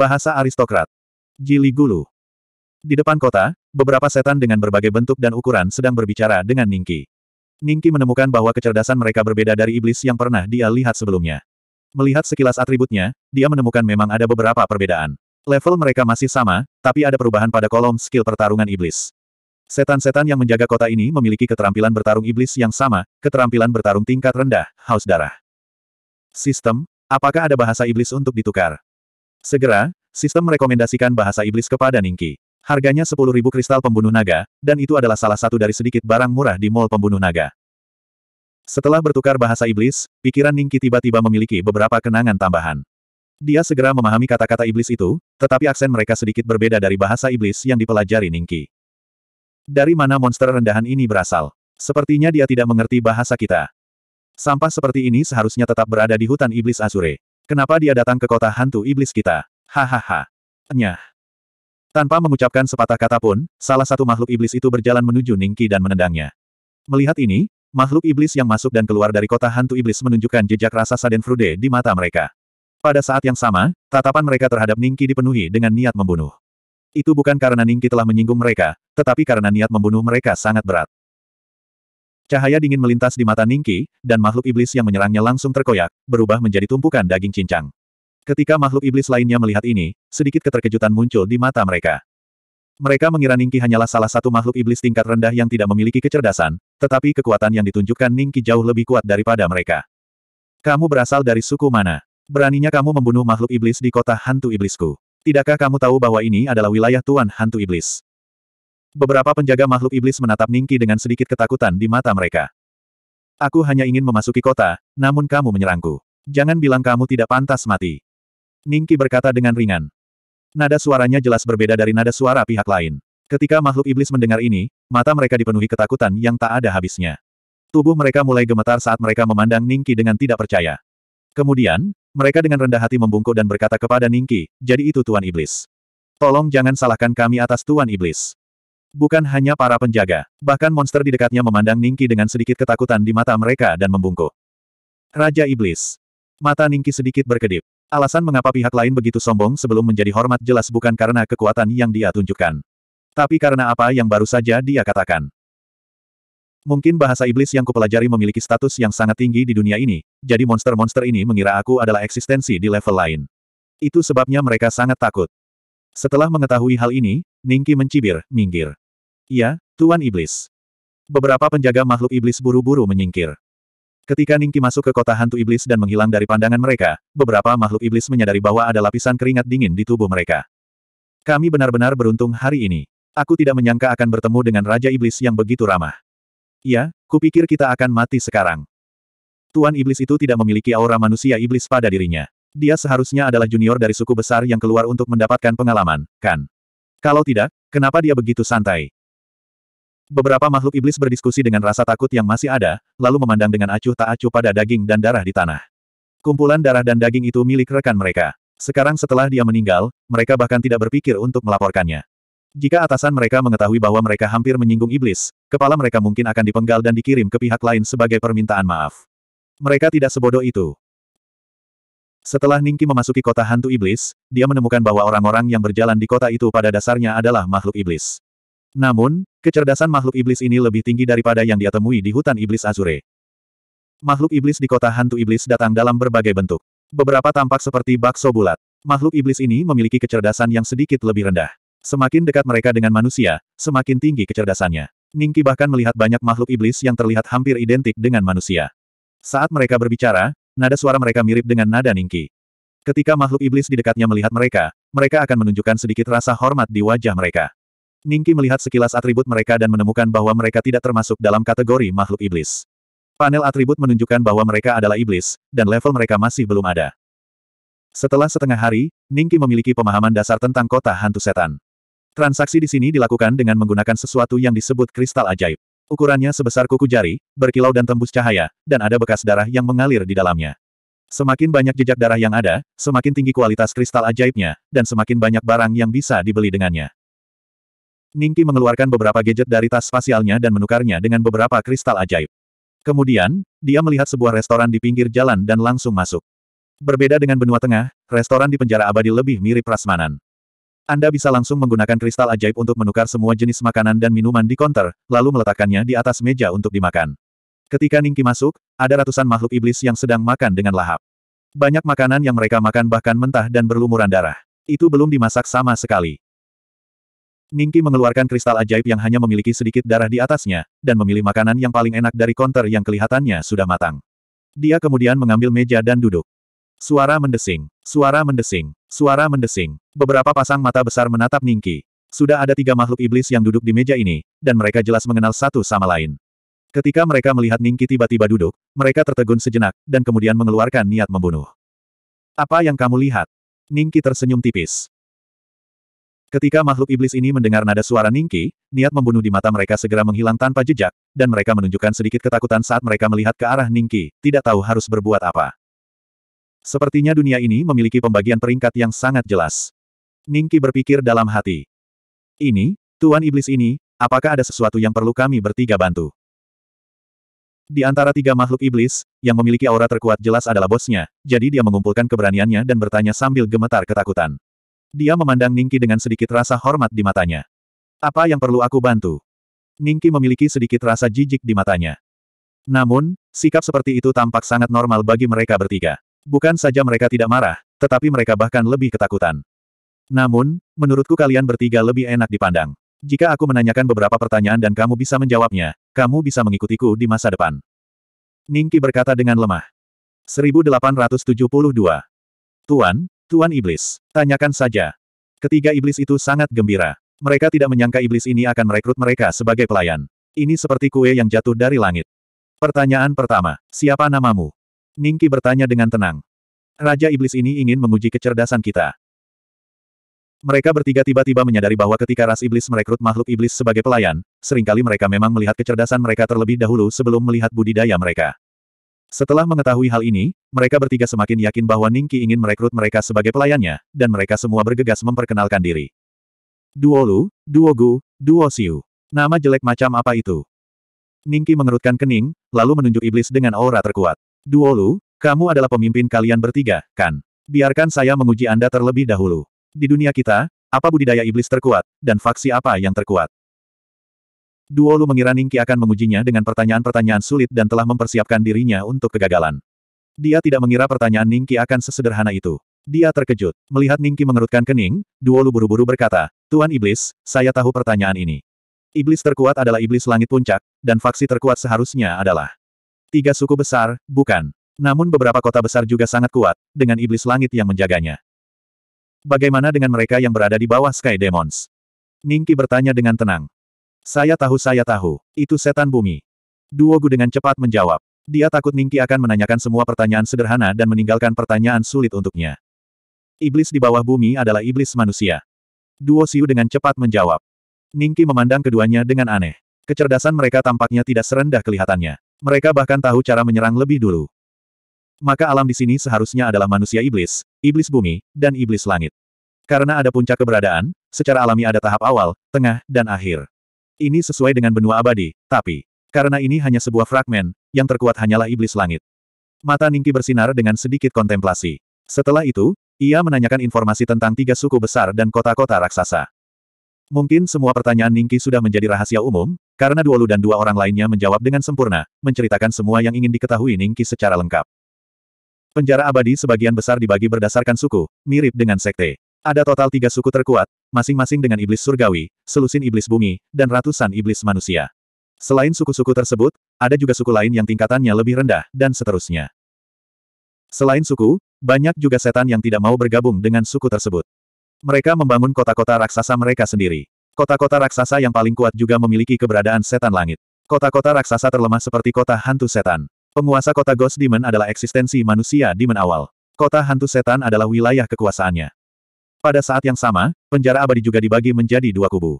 Bahasa aristokrat. Jili Gulu. Di depan kota, beberapa setan dengan berbagai bentuk dan ukuran sedang berbicara dengan Ningki. Ningki menemukan bahwa kecerdasan mereka berbeda dari iblis yang pernah dia lihat sebelumnya. Melihat sekilas atributnya, dia menemukan memang ada beberapa perbedaan. Level mereka masih sama, tapi ada perubahan pada kolom skill pertarungan iblis. Setan-setan yang menjaga kota ini memiliki keterampilan bertarung iblis yang sama, keterampilan bertarung tingkat rendah, haus darah. Sistem, apakah ada bahasa iblis untuk ditukar? Segera, sistem merekomendasikan bahasa iblis kepada Ningki. Harganya 10.000 kristal pembunuh naga, dan itu adalah salah satu dari sedikit barang murah di mall pembunuh naga. Setelah bertukar bahasa iblis, pikiran Ningki tiba-tiba memiliki beberapa kenangan tambahan. Dia segera memahami kata-kata iblis itu, tetapi aksen mereka sedikit berbeda dari bahasa iblis yang dipelajari Ningki. Dari mana monster rendahan ini berasal? Sepertinya dia tidak mengerti bahasa kita. Sampah seperti ini seharusnya tetap berada di hutan iblis Azure. Kenapa dia datang ke kota hantu iblis kita? Hahaha. Nyah. Tanpa mengucapkan sepatah kata pun, salah satu makhluk iblis itu berjalan menuju Ningki dan menendangnya. Melihat ini, makhluk iblis yang masuk dan keluar dari kota hantu iblis menunjukkan jejak rasa saden Frude di mata mereka. Pada saat yang sama, tatapan mereka terhadap Ningki dipenuhi dengan niat membunuh. Itu bukan karena Ningki telah menyinggung mereka, tetapi karena niat membunuh mereka sangat berat. Cahaya dingin melintas di mata Ningki, dan makhluk iblis yang menyerangnya langsung terkoyak, berubah menjadi tumpukan daging cincang. Ketika makhluk iblis lainnya melihat ini, sedikit keterkejutan muncul di mata mereka. Mereka mengira Ningki hanyalah salah satu makhluk iblis tingkat rendah yang tidak memiliki kecerdasan, tetapi kekuatan yang ditunjukkan Ningki jauh lebih kuat daripada mereka. Kamu berasal dari suku mana? Beraninya kamu membunuh makhluk iblis di kota hantu iblisku. Tidakkah kamu tahu bahwa ini adalah wilayah Tuan Hantu Iblis? Beberapa penjaga makhluk iblis menatap Ningki dengan sedikit ketakutan di mata mereka. Aku hanya ingin memasuki kota, namun kamu menyerangku. Jangan bilang kamu tidak pantas mati. Ningki berkata dengan ringan. Nada suaranya jelas berbeda dari nada suara pihak lain. Ketika makhluk iblis mendengar ini, mata mereka dipenuhi ketakutan yang tak ada habisnya. Tubuh mereka mulai gemetar saat mereka memandang Ningki dengan tidak percaya. Kemudian, mereka dengan rendah hati membungkuk dan berkata kepada Ningki, jadi itu Tuan Iblis. Tolong jangan salahkan kami atas Tuan Iblis. Bukan hanya para penjaga, bahkan monster di dekatnya memandang Ningki dengan sedikit ketakutan di mata mereka dan membungkuk. Raja Iblis. Mata Ningki sedikit berkedip. Alasan mengapa pihak lain begitu sombong sebelum menjadi hormat jelas bukan karena kekuatan yang dia tunjukkan. Tapi karena apa yang baru saja dia katakan. Mungkin bahasa iblis yang kupelajari memiliki status yang sangat tinggi di dunia ini, jadi monster-monster ini mengira aku adalah eksistensi di level lain. Itu sebabnya mereka sangat takut. Setelah mengetahui hal ini, Ningki mencibir, minggir. Iya, Tuan Iblis. Beberapa penjaga makhluk iblis buru-buru menyingkir. Ketika Ningki masuk ke kota hantu iblis dan menghilang dari pandangan mereka, beberapa makhluk iblis menyadari bahwa ada lapisan keringat dingin di tubuh mereka. Kami benar-benar beruntung hari ini. Aku tidak menyangka akan bertemu dengan Raja Iblis yang begitu ramah. Iya, kupikir kita akan mati sekarang. Tuan Iblis itu tidak memiliki aura manusia iblis pada dirinya. Dia seharusnya adalah junior dari suku besar yang keluar untuk mendapatkan pengalaman, kan? Kalau tidak, kenapa dia begitu santai? Beberapa makhluk iblis berdiskusi dengan rasa takut yang masih ada, lalu memandang dengan acuh tak acuh pada daging dan darah di tanah. Kumpulan darah dan daging itu milik rekan mereka. Sekarang setelah dia meninggal, mereka bahkan tidak berpikir untuk melaporkannya. Jika atasan mereka mengetahui bahwa mereka hampir menyinggung iblis, kepala mereka mungkin akan dipenggal dan dikirim ke pihak lain sebagai permintaan maaf. Mereka tidak sebodoh itu. Setelah Ningki memasuki kota hantu iblis, dia menemukan bahwa orang-orang yang berjalan di kota itu pada dasarnya adalah makhluk iblis. Namun, kecerdasan makhluk iblis ini lebih tinggi daripada yang dia temui di hutan iblis Azure. Makhluk iblis di kota hantu iblis datang dalam berbagai bentuk. Beberapa tampak seperti bakso bulat. Makhluk iblis ini memiliki kecerdasan yang sedikit lebih rendah. Semakin dekat mereka dengan manusia, semakin tinggi kecerdasannya. Ningki bahkan melihat banyak makhluk iblis yang terlihat hampir identik dengan manusia. Saat mereka berbicara, nada suara mereka mirip dengan nada Ningki. Ketika makhluk iblis di dekatnya melihat mereka, mereka akan menunjukkan sedikit rasa hormat di wajah mereka. Ningki melihat sekilas atribut mereka dan menemukan bahwa mereka tidak termasuk dalam kategori makhluk iblis. Panel atribut menunjukkan bahwa mereka adalah iblis, dan level mereka masih belum ada. Setelah setengah hari, Ningki memiliki pemahaman dasar tentang kota hantu setan. Transaksi di sini dilakukan dengan menggunakan sesuatu yang disebut kristal ajaib. Ukurannya sebesar kuku jari, berkilau dan tembus cahaya, dan ada bekas darah yang mengalir di dalamnya. Semakin banyak jejak darah yang ada, semakin tinggi kualitas kristal ajaibnya, dan semakin banyak barang yang bisa dibeli dengannya. Ningki mengeluarkan beberapa gadget dari tas spasialnya dan menukarnya dengan beberapa kristal ajaib. Kemudian, dia melihat sebuah restoran di pinggir jalan dan langsung masuk. Berbeda dengan benua tengah, restoran di penjara abadi lebih mirip prasmanan. Anda bisa langsung menggunakan kristal ajaib untuk menukar semua jenis makanan dan minuman di konter, lalu meletakkannya di atas meja untuk dimakan. Ketika Ningki masuk, ada ratusan makhluk iblis yang sedang makan dengan lahap. Banyak makanan yang mereka makan bahkan mentah dan berlumuran darah. Itu belum dimasak sama sekali. Ningki mengeluarkan kristal ajaib yang hanya memiliki sedikit darah di atasnya, dan memilih makanan yang paling enak dari konter yang kelihatannya sudah matang. Dia kemudian mengambil meja dan duduk. Suara mendesing, suara mendesing, suara mendesing. Beberapa pasang mata besar menatap Ningki. Sudah ada tiga makhluk iblis yang duduk di meja ini, dan mereka jelas mengenal satu sama lain. Ketika mereka melihat Ningki tiba-tiba duduk, mereka tertegun sejenak, dan kemudian mengeluarkan niat membunuh. Apa yang kamu lihat? Ningki tersenyum tipis. Ketika makhluk iblis ini mendengar nada suara Ningki, niat membunuh di mata mereka segera menghilang tanpa jejak, dan mereka menunjukkan sedikit ketakutan saat mereka melihat ke arah Ningki, tidak tahu harus berbuat apa. Sepertinya dunia ini memiliki pembagian peringkat yang sangat jelas. Ningki berpikir dalam hati. Ini, Tuan Iblis ini, apakah ada sesuatu yang perlu kami bertiga bantu? Di antara tiga makhluk iblis, yang memiliki aura terkuat jelas adalah bosnya, jadi dia mengumpulkan keberaniannya dan bertanya sambil gemetar ketakutan. Dia memandang Ningki dengan sedikit rasa hormat di matanya. Apa yang perlu aku bantu? Ningki memiliki sedikit rasa jijik di matanya. Namun, sikap seperti itu tampak sangat normal bagi mereka bertiga. Bukan saja mereka tidak marah, tetapi mereka bahkan lebih ketakutan. Namun, menurutku kalian bertiga lebih enak dipandang. Jika aku menanyakan beberapa pertanyaan dan kamu bisa menjawabnya, kamu bisa mengikutiku di masa depan. Ningki berkata dengan lemah. 1872. Tuan, Tuan Iblis, tanyakan saja. Ketiga iblis itu sangat gembira. Mereka tidak menyangka iblis ini akan merekrut mereka sebagai pelayan. Ini seperti kue yang jatuh dari langit. Pertanyaan pertama, siapa namamu? Ningki bertanya dengan tenang. Raja iblis ini ingin menguji kecerdasan kita. Mereka bertiga tiba-tiba menyadari bahwa ketika ras iblis merekrut makhluk iblis sebagai pelayan, seringkali mereka memang melihat kecerdasan mereka terlebih dahulu sebelum melihat budidaya mereka. Setelah mengetahui hal ini, mereka bertiga semakin yakin bahwa Ningki ingin merekrut mereka sebagai pelayannya, dan mereka semua bergegas memperkenalkan diri. Duo Lu, Duo Nama jelek macam apa itu? Ningki mengerutkan kening, lalu menunjuk iblis dengan aura terkuat. Duo kamu adalah pemimpin kalian bertiga, kan? Biarkan saya menguji Anda terlebih dahulu. Di dunia kita, apa budidaya iblis terkuat, dan faksi apa yang terkuat? Duolu mengira Ningki akan mengujinya dengan pertanyaan-pertanyaan sulit dan telah mempersiapkan dirinya untuk kegagalan. Dia tidak mengira pertanyaan Ningki akan sesederhana itu. Dia terkejut. Melihat Ningki mengerutkan kening, Duolu buru-buru berkata, Tuan Iblis, saya tahu pertanyaan ini. Iblis terkuat adalah iblis langit puncak, dan faksi terkuat seharusnya adalah tiga suku besar, bukan. Namun beberapa kota besar juga sangat kuat, dengan iblis langit yang menjaganya. Bagaimana dengan mereka yang berada di bawah Sky Demons? Ningki bertanya dengan tenang. Saya tahu saya tahu, itu setan bumi. Duo Gu dengan cepat menjawab. Dia takut Ningki akan menanyakan semua pertanyaan sederhana dan meninggalkan pertanyaan sulit untuknya. Iblis di bawah bumi adalah iblis manusia. Duo Siu dengan cepat menjawab. Ningki memandang keduanya dengan aneh. Kecerdasan mereka tampaknya tidak serendah kelihatannya. Mereka bahkan tahu cara menyerang lebih dulu. Maka alam di sini seharusnya adalah manusia iblis, iblis bumi, dan iblis langit. Karena ada puncak keberadaan, secara alami ada tahap awal, tengah, dan akhir. Ini sesuai dengan benua abadi, tapi, karena ini hanya sebuah fragmen, yang terkuat hanyalah iblis langit. Mata Ningki bersinar dengan sedikit kontemplasi. Setelah itu, ia menanyakan informasi tentang tiga suku besar dan kota-kota raksasa. Mungkin semua pertanyaan Ningki sudah menjadi rahasia umum, karena Duolu dan dua orang lainnya menjawab dengan sempurna, menceritakan semua yang ingin diketahui Ningki secara lengkap. Penjara abadi sebagian besar dibagi berdasarkan suku, mirip dengan sekte. Ada total tiga suku terkuat, masing-masing dengan iblis surgawi, selusin iblis bumi, dan ratusan iblis manusia. Selain suku-suku tersebut, ada juga suku lain yang tingkatannya lebih rendah, dan seterusnya. Selain suku, banyak juga setan yang tidak mau bergabung dengan suku tersebut. Mereka membangun kota-kota raksasa mereka sendiri. Kota-kota raksasa yang paling kuat juga memiliki keberadaan setan langit. Kota-kota raksasa terlemah seperti kota hantu setan. Penguasa kota Ghost Demon adalah eksistensi manusia Demon awal. Kota hantu setan adalah wilayah kekuasaannya. Pada saat yang sama, penjara abadi juga dibagi menjadi dua kubu.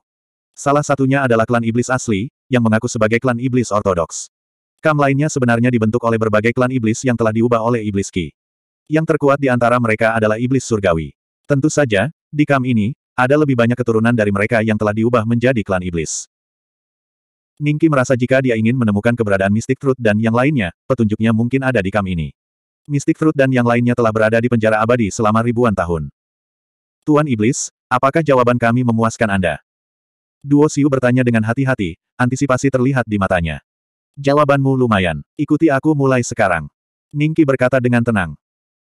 Salah satunya adalah klan iblis asli, yang mengaku sebagai klan iblis ortodoks. Kam lainnya sebenarnya dibentuk oleh berbagai klan iblis yang telah diubah oleh iblis Ki. Yang terkuat di antara mereka adalah iblis surgawi. Tentu saja, di kam ini, ada lebih banyak keturunan dari mereka yang telah diubah menjadi klan iblis. Ningki merasa jika dia ingin menemukan keberadaan Mystic Truth dan yang lainnya, petunjuknya mungkin ada di kam ini. Mystic Fruit dan yang lainnya telah berada di penjara abadi selama ribuan tahun. Tuan Iblis, apakah jawaban kami memuaskan Anda? Duo Xiu bertanya dengan hati-hati, antisipasi terlihat di matanya. Jawabanmu lumayan, ikuti aku mulai sekarang. Ningki berkata dengan tenang.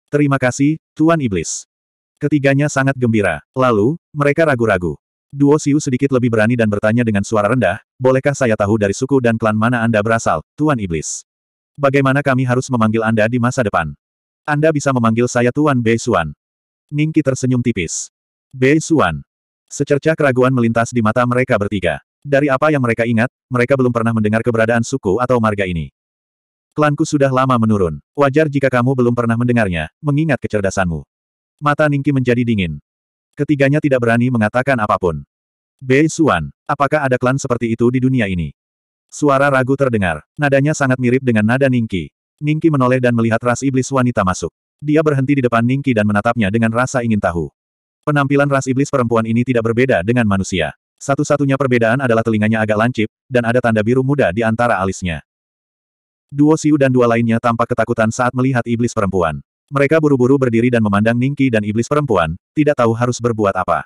Terima kasih, Tuan Iblis. Ketiganya sangat gembira, lalu, mereka ragu-ragu. Duo Xiu sedikit lebih berani dan bertanya dengan suara rendah, bolehkah saya tahu dari suku dan klan mana Anda berasal, Tuan Iblis? Bagaimana kami harus memanggil Anda di masa depan? Anda bisa memanggil saya Tuan Bei Xuan. Ningki tersenyum tipis. Bei Xuan. Secercah keraguan melintas di mata mereka bertiga. Dari apa yang mereka ingat, mereka belum pernah mendengar keberadaan suku atau marga ini. Klanku sudah lama menurun. Wajar jika kamu belum pernah mendengarnya, mengingat kecerdasanmu. Mata Ningki menjadi dingin. Ketiganya tidak berani mengatakan apapun. Bei Xuan, apakah ada klan seperti itu di dunia ini? Suara ragu terdengar. Nadanya sangat mirip dengan nada Ningki. Ningki menoleh dan melihat ras iblis wanita masuk. Dia berhenti di depan Ningki dan menatapnya dengan rasa ingin tahu. Penampilan ras iblis perempuan ini tidak berbeda dengan manusia. Satu-satunya perbedaan adalah telinganya agak lancip, dan ada tanda biru muda di antara alisnya. Duo Siu dan dua lainnya tampak ketakutan saat melihat iblis perempuan. Mereka buru-buru berdiri dan memandang Ningki dan iblis perempuan, tidak tahu harus berbuat apa.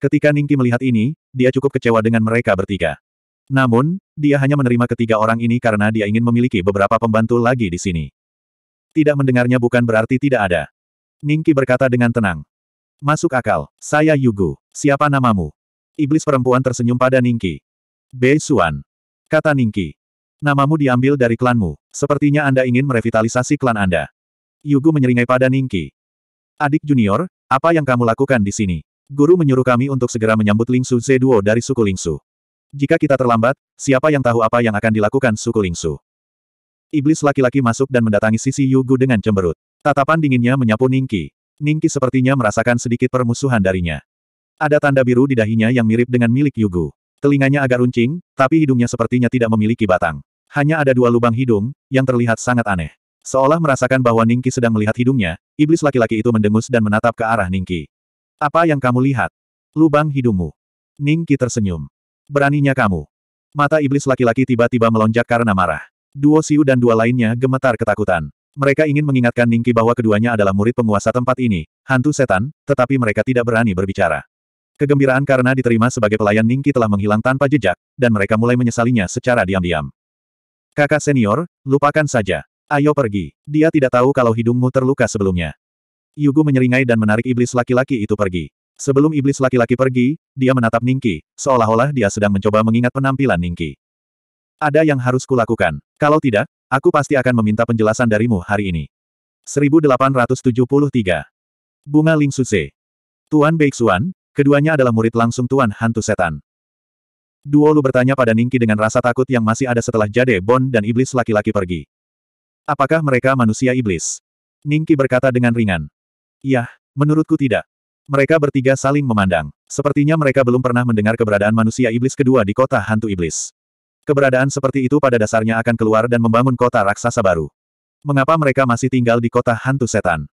Ketika Ningki melihat ini, dia cukup kecewa dengan mereka bertiga. Namun, dia hanya menerima ketiga orang ini karena dia ingin memiliki beberapa pembantu lagi di sini. Tidak mendengarnya bukan berarti tidak ada. Ningki berkata dengan tenang. Masuk akal, saya Yugu. Siapa namamu? Iblis perempuan tersenyum pada Ningki. Bei Xuan. Kata Ningki. Namamu diambil dari klanmu. Sepertinya Anda ingin merevitalisasi klan Anda. Yugu menyeringai pada Ningki. Adik junior, apa yang kamu lakukan di sini? Guru menyuruh kami untuk segera menyambut Lingsu Zeduo dari suku Lingsu. Jika kita terlambat, siapa yang tahu apa yang akan dilakukan suku Lingsu? Iblis laki-laki masuk dan mendatangi sisi Yugu dengan cemberut. Tatapan dinginnya menyapu Ningki. Ningki sepertinya merasakan sedikit permusuhan darinya. Ada tanda biru di dahinya yang mirip dengan milik Yugu. Telinganya agak runcing, tapi hidungnya sepertinya tidak memiliki batang. Hanya ada dua lubang hidung, yang terlihat sangat aneh. Seolah merasakan bahwa Ningki sedang melihat hidungnya, iblis laki-laki itu mendengus dan menatap ke arah Ningki. Apa yang kamu lihat? Lubang hidungmu. Ningki tersenyum. Beraninya kamu. Mata iblis laki-laki tiba-tiba melonjak karena marah. Duo Siu dan dua lainnya gemetar ketakutan. Mereka ingin mengingatkan Ningki bahwa keduanya adalah murid penguasa tempat ini, hantu setan, tetapi mereka tidak berani berbicara. Kegembiraan karena diterima sebagai pelayan Ningki telah menghilang tanpa jejak, dan mereka mulai menyesalinya secara diam-diam. Kakak senior, lupakan saja. Ayo pergi. Dia tidak tahu kalau hidungmu terluka sebelumnya. Yugu menyeringai dan menarik iblis laki-laki itu pergi. Sebelum iblis laki-laki pergi, dia menatap Ningki, seolah-olah dia sedang mencoba mengingat penampilan Ningki. Ada yang harus kulakukan. Kalau tidak, aku pasti akan meminta penjelasan darimu hari ini. 1873. Bunga Ling Suse. Tuan Beixuan, keduanya adalah murid langsung Tuan Hantu Setan. Duo Lu bertanya pada Ningki dengan rasa takut yang masih ada setelah Jade Bon dan iblis laki-laki pergi. Apakah mereka manusia iblis? Ningki berkata dengan ringan. Yah, menurutku tidak. Mereka bertiga saling memandang. Sepertinya mereka belum pernah mendengar keberadaan manusia iblis kedua di kota hantu iblis. Keberadaan seperti itu pada dasarnya akan keluar dan membangun kota raksasa baru. Mengapa mereka masih tinggal di kota hantu setan?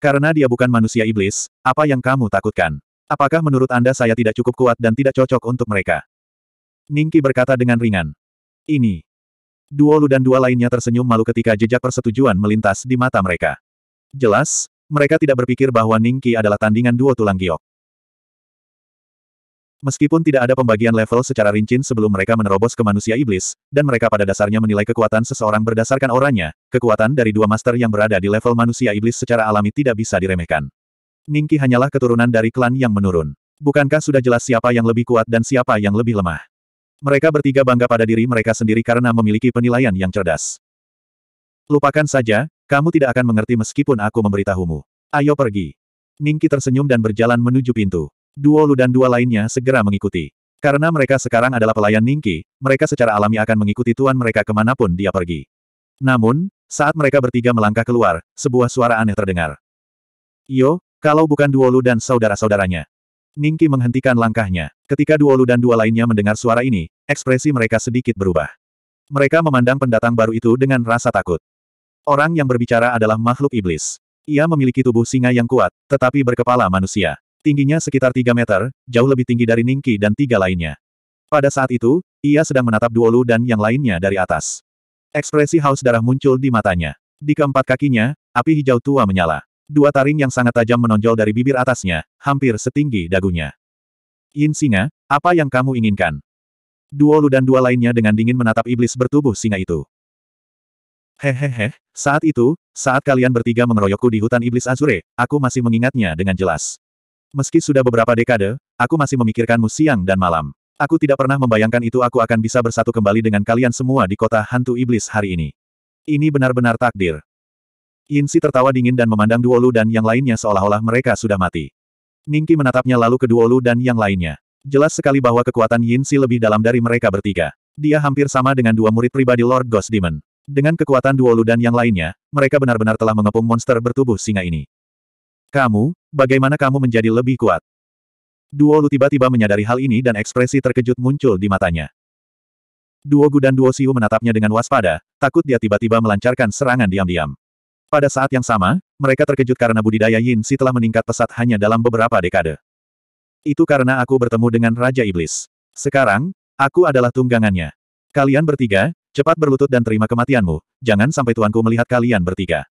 Karena dia bukan manusia iblis, apa yang kamu takutkan? Apakah menurut Anda saya tidak cukup kuat dan tidak cocok untuk mereka? Ningki berkata dengan ringan. Ini. Duo Lu dan dua lainnya tersenyum malu ketika jejak persetujuan melintas di mata mereka. Jelas, mereka tidak berpikir bahwa Ningki adalah tandingan duo tulang giok. Meskipun tidak ada pembagian level secara rincin sebelum mereka menerobos ke manusia iblis, dan mereka pada dasarnya menilai kekuatan seseorang berdasarkan orangnya, kekuatan dari dua master yang berada di level manusia iblis secara alami tidak bisa diremehkan. Ningki hanyalah keturunan dari klan yang menurun. Bukankah sudah jelas siapa yang lebih kuat dan siapa yang lebih lemah? Mereka bertiga bangga pada diri mereka sendiri karena memiliki penilaian yang cerdas. Lupakan saja, kamu tidak akan mengerti meskipun aku memberitahumu. Ayo pergi. Ningki tersenyum dan berjalan menuju pintu. Duo Lu dan dua lainnya segera mengikuti. Karena mereka sekarang adalah pelayan Ningki, mereka secara alami akan mengikuti tuan mereka kemanapun dia pergi. Namun, saat mereka bertiga melangkah keluar, sebuah suara aneh terdengar. Yo, kalau bukan Duo Lu dan saudara-saudaranya. Ningki menghentikan langkahnya. Ketika Duo Lu dan dua lainnya mendengar suara ini, ekspresi mereka sedikit berubah. Mereka memandang pendatang baru itu dengan rasa takut. Orang yang berbicara adalah makhluk iblis. Ia memiliki tubuh singa yang kuat, tetapi berkepala manusia. Tingginya sekitar 3 meter, jauh lebih tinggi dari Ningki dan tiga lainnya. Pada saat itu, ia sedang menatap Duolu dan yang lainnya dari atas. Ekspresi haus darah muncul di matanya. Di keempat kakinya, api hijau tua menyala. Dua taring yang sangat tajam menonjol dari bibir atasnya, hampir setinggi dagunya. Yin singa, apa yang kamu inginkan? Duolu dan dua lainnya dengan dingin menatap iblis bertubuh singa itu. Hehehe, saat itu, saat kalian bertiga mengeroyokku di hutan iblis Azure, aku masih mengingatnya dengan jelas. Meski sudah beberapa dekade, aku masih memikirkanmu siang dan malam. Aku tidak pernah membayangkan itu aku akan bisa bersatu kembali dengan kalian semua di kota hantu iblis hari ini. Ini benar-benar takdir. Yinsi tertawa dingin dan memandang Duolu dan yang lainnya seolah-olah mereka sudah mati. Ningki menatapnya lalu ke Duolu dan yang lainnya. Jelas sekali bahwa kekuatan Yinsi lebih dalam dari mereka bertiga. Dia hampir sama dengan dua murid pribadi Lord Ghost Demon. Dengan kekuatan Duolu dan yang lainnya, mereka benar-benar telah mengepung monster bertubuh singa ini. Kamu, bagaimana kamu menjadi lebih kuat? Duo Lu tiba-tiba menyadari hal ini dan ekspresi terkejut muncul di matanya. Duo Gu dan Duo Siu menatapnya dengan waspada, takut dia tiba-tiba melancarkan serangan diam-diam. Pada saat yang sama, mereka terkejut karena budidaya Yin Si telah meningkat pesat hanya dalam beberapa dekade. Itu karena aku bertemu dengan Raja Iblis. Sekarang, aku adalah tunggangannya. Kalian bertiga, cepat berlutut dan terima kematianmu, jangan sampai tuanku melihat kalian bertiga.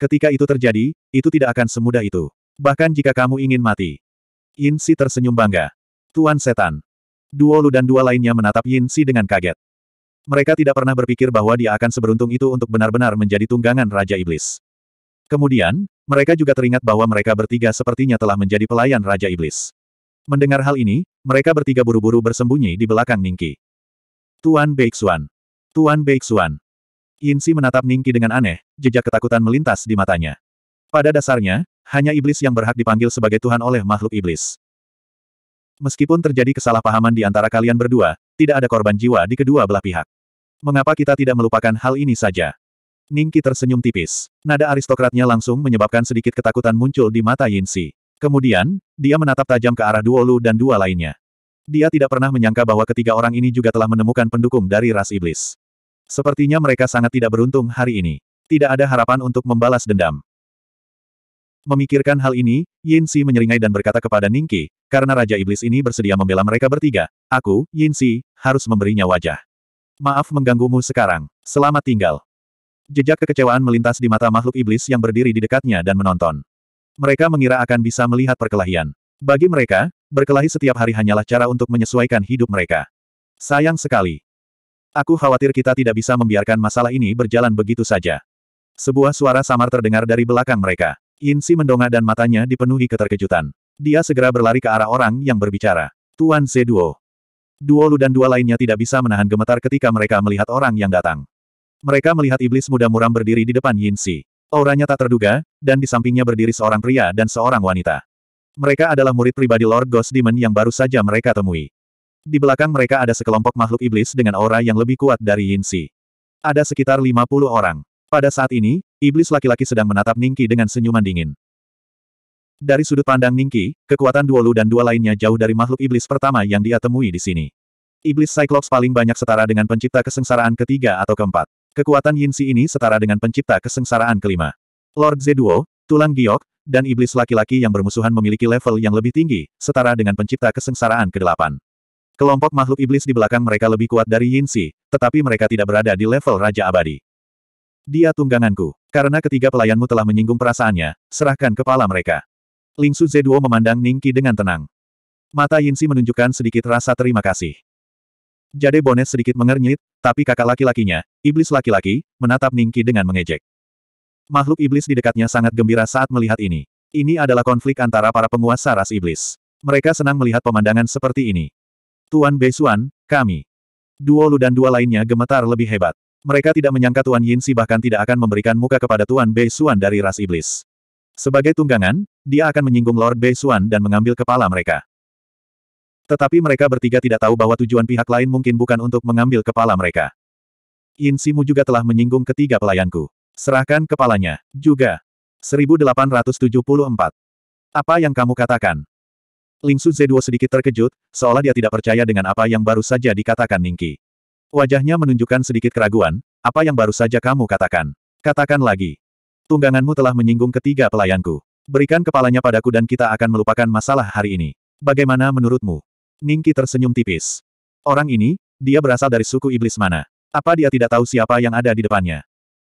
Ketika itu terjadi, itu tidak akan semudah itu. Bahkan jika kamu ingin mati. Yin Si tersenyum bangga. Tuan setan. Duo Lu dan dua lainnya menatap Yin Si dengan kaget. Mereka tidak pernah berpikir bahwa dia akan seberuntung itu untuk benar-benar menjadi tunggangan Raja Iblis. Kemudian, mereka juga teringat bahwa mereka bertiga sepertinya telah menjadi pelayan Raja Iblis. Mendengar hal ini, mereka bertiga buru-buru bersembunyi di belakang Ningki. Tuan Beixuan. Tuan Beixuan. Yinsi menatap Ningki dengan aneh, jejak ketakutan melintas di matanya. Pada dasarnya, hanya iblis yang berhak dipanggil sebagai Tuhan oleh makhluk iblis. Meskipun terjadi kesalahpahaman di antara kalian berdua, tidak ada korban jiwa di kedua belah pihak. Mengapa kita tidak melupakan hal ini saja? Ningki tersenyum tipis. Nada aristokratnya langsung menyebabkan sedikit ketakutan muncul di mata Yinsi. Kemudian, dia menatap tajam ke arah Duolu dan dua lainnya. Dia tidak pernah menyangka bahwa ketiga orang ini juga telah menemukan pendukung dari ras iblis. Sepertinya mereka sangat tidak beruntung hari ini. Tidak ada harapan untuk membalas dendam. Memikirkan hal ini, Yin Si menyeringai dan berkata kepada Ningki, karena Raja Iblis ini bersedia membela mereka bertiga, aku, Yin Si, harus memberinya wajah. Maaf mengganggumu sekarang. Selamat tinggal. Jejak kekecewaan melintas di mata makhluk iblis yang berdiri di dekatnya dan menonton. Mereka mengira akan bisa melihat perkelahian. Bagi mereka, berkelahi setiap hari hanyalah cara untuk menyesuaikan hidup mereka. Sayang sekali. Aku khawatir kita tidak bisa membiarkan masalah ini berjalan begitu saja. Sebuah suara samar terdengar dari belakang mereka. Yin Si mendongak dan matanya dipenuhi keterkejutan. Dia segera berlari ke arah orang yang berbicara. Tuan Zeduo. Duo Lu dan dua lainnya tidak bisa menahan gemetar ketika mereka melihat orang yang datang. Mereka melihat iblis muda muram berdiri di depan Yin Si. Auranya tak terduga, dan di sampingnya berdiri seorang pria dan seorang wanita. Mereka adalah murid pribadi Lord Ghost Demon yang baru saja mereka temui. Di belakang mereka ada sekelompok makhluk iblis dengan aura yang lebih kuat dari Yinsi. Ada sekitar 50 orang. Pada saat ini, iblis laki-laki sedang menatap Ningki dengan senyuman dingin. Dari sudut pandang Ningki, kekuatan Duolu dan dua lainnya jauh dari makhluk iblis pertama yang dia temui di sini. Iblis Cyclops paling banyak setara dengan pencipta kesengsaraan ketiga atau keempat. Kekuatan Yinsi ini setara dengan pencipta kesengsaraan kelima. Lord Zeduo, Tulang Giok, dan iblis laki-laki yang bermusuhan memiliki level yang lebih tinggi, setara dengan pencipta kesengsaraan kedelapan. Kelompok makhluk iblis di belakang mereka lebih kuat dari Yin Yinsi, tetapi mereka tidak berada di level Raja Abadi. Dia tungganganku. Karena ketiga pelayanmu telah menyinggung perasaannya, serahkan kepala mereka. Ling Su Zeduo memandang Ning Qi dengan tenang. Mata Yin Yinsi menunjukkan sedikit rasa terima kasih. Jade Bones sedikit mengernyit, tapi kakak laki-lakinya, iblis laki-laki, menatap Ning Qi dengan mengejek. Makhluk iblis di dekatnya sangat gembira saat melihat ini. Ini adalah konflik antara para penguasa ras iblis. Mereka senang melihat pemandangan seperti ini. Tuan Besuan, kami. Duo Lu dan dua lainnya gemetar lebih hebat. Mereka tidak menyangka Tuan Yin Si bahkan tidak akan memberikan muka kepada Tuan Besuan dari ras iblis. Sebagai tunggangan, dia akan menyinggung Lord Besuan dan mengambil kepala mereka. Tetapi mereka bertiga tidak tahu bahwa tujuan pihak lain mungkin bukan untuk mengambil kepala mereka. Yin Simu juga telah menyinggung ketiga pelayanku. Serahkan kepalanya. Juga. 1874. Apa yang kamu katakan? Ling Su Zeduo sedikit terkejut, seolah dia tidak percaya dengan apa yang baru saja dikatakan Ningki. Wajahnya menunjukkan sedikit keraguan, apa yang baru saja kamu katakan. Katakan lagi. Tungganganmu telah menyinggung ketiga pelayanku. Berikan kepalanya padaku dan kita akan melupakan masalah hari ini. Bagaimana menurutmu? Ningki tersenyum tipis. Orang ini, dia berasal dari suku iblis mana? Apa dia tidak tahu siapa yang ada di depannya?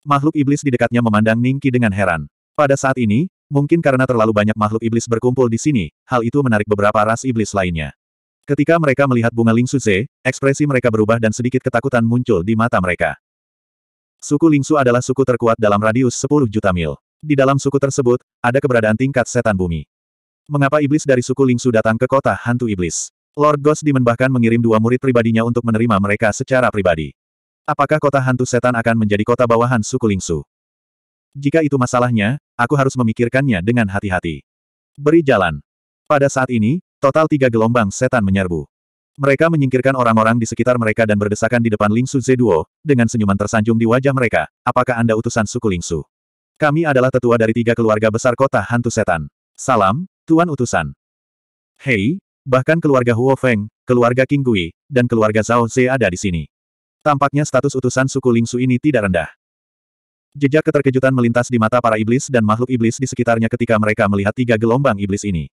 Makhluk iblis di dekatnya memandang Ningki dengan heran. Pada saat ini, Mungkin karena terlalu banyak makhluk iblis berkumpul di sini, hal itu menarik beberapa ras iblis lainnya. Ketika mereka melihat bunga Ling Suze, ekspresi mereka berubah dan sedikit ketakutan muncul di mata mereka. Suku Ling Su adalah suku terkuat dalam radius 10 juta mil. Di dalam suku tersebut, ada keberadaan tingkat setan bumi. Mengapa iblis dari suku Ling Su datang ke kota hantu iblis? Lord Ghost Demon bahkan mengirim dua murid pribadinya untuk menerima mereka secara pribadi. Apakah kota hantu setan akan menjadi kota bawahan suku Ling Su? Jika itu masalahnya, aku harus memikirkannya dengan hati-hati. Beri jalan. Pada saat ini, total tiga gelombang setan menyerbu. Mereka menyingkirkan orang-orang di sekitar mereka dan berdesakan di depan Lingsu Zeduo, dengan senyuman tersanjung di wajah mereka, apakah Anda utusan suku Lingsu? Kami adalah tetua dari tiga keluarga besar kota hantu setan. Salam, Tuan Utusan. Hei, bahkan keluarga Huo Feng, keluarga King Gui, dan keluarga Zhao Ze ada di sini. Tampaknya status utusan suku Lingsu ini tidak rendah. Jejak keterkejutan melintas di mata para iblis dan makhluk iblis di sekitarnya ketika mereka melihat tiga gelombang iblis ini.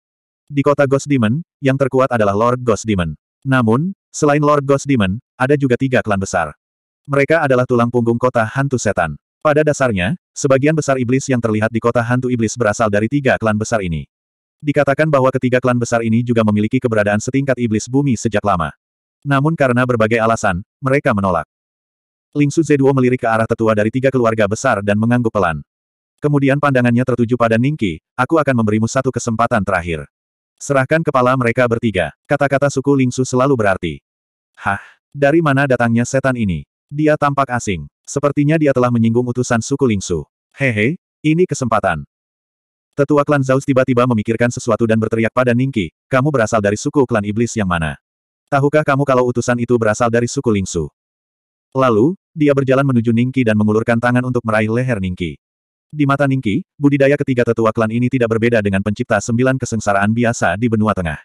Di kota Ghost Demon, yang terkuat adalah Lord Ghost Demon. Namun, selain Lord Ghost Demon, ada juga tiga klan besar. Mereka adalah tulang punggung kota hantu setan. Pada dasarnya, sebagian besar iblis yang terlihat di kota hantu iblis berasal dari tiga klan besar ini. Dikatakan bahwa ketiga klan besar ini juga memiliki keberadaan setingkat iblis bumi sejak lama. Namun karena berbagai alasan, mereka menolak. Ling Su Zeduo melirik ke arah tetua dari tiga keluarga besar dan mengangguk pelan. Kemudian pandangannya tertuju pada Ningki, aku akan memberimu satu kesempatan terakhir. Serahkan kepala mereka bertiga. Kata-kata suku Ling Su selalu berarti. Hah? Dari mana datangnya setan ini? Dia tampak asing. Sepertinya dia telah menyinggung utusan suku Ling Su. Hehe, ini kesempatan. Tetua klan Zaus tiba-tiba memikirkan sesuatu dan berteriak pada Ningki, kamu berasal dari suku klan iblis yang mana? Tahukah kamu kalau utusan itu berasal dari suku Lingsu? Lalu, dia berjalan menuju Ningki dan mengulurkan tangan untuk meraih leher Ningki. Di mata Ningki, budidaya ketiga tetua klan ini tidak berbeda dengan pencipta sembilan kesengsaraan biasa di benua tengah.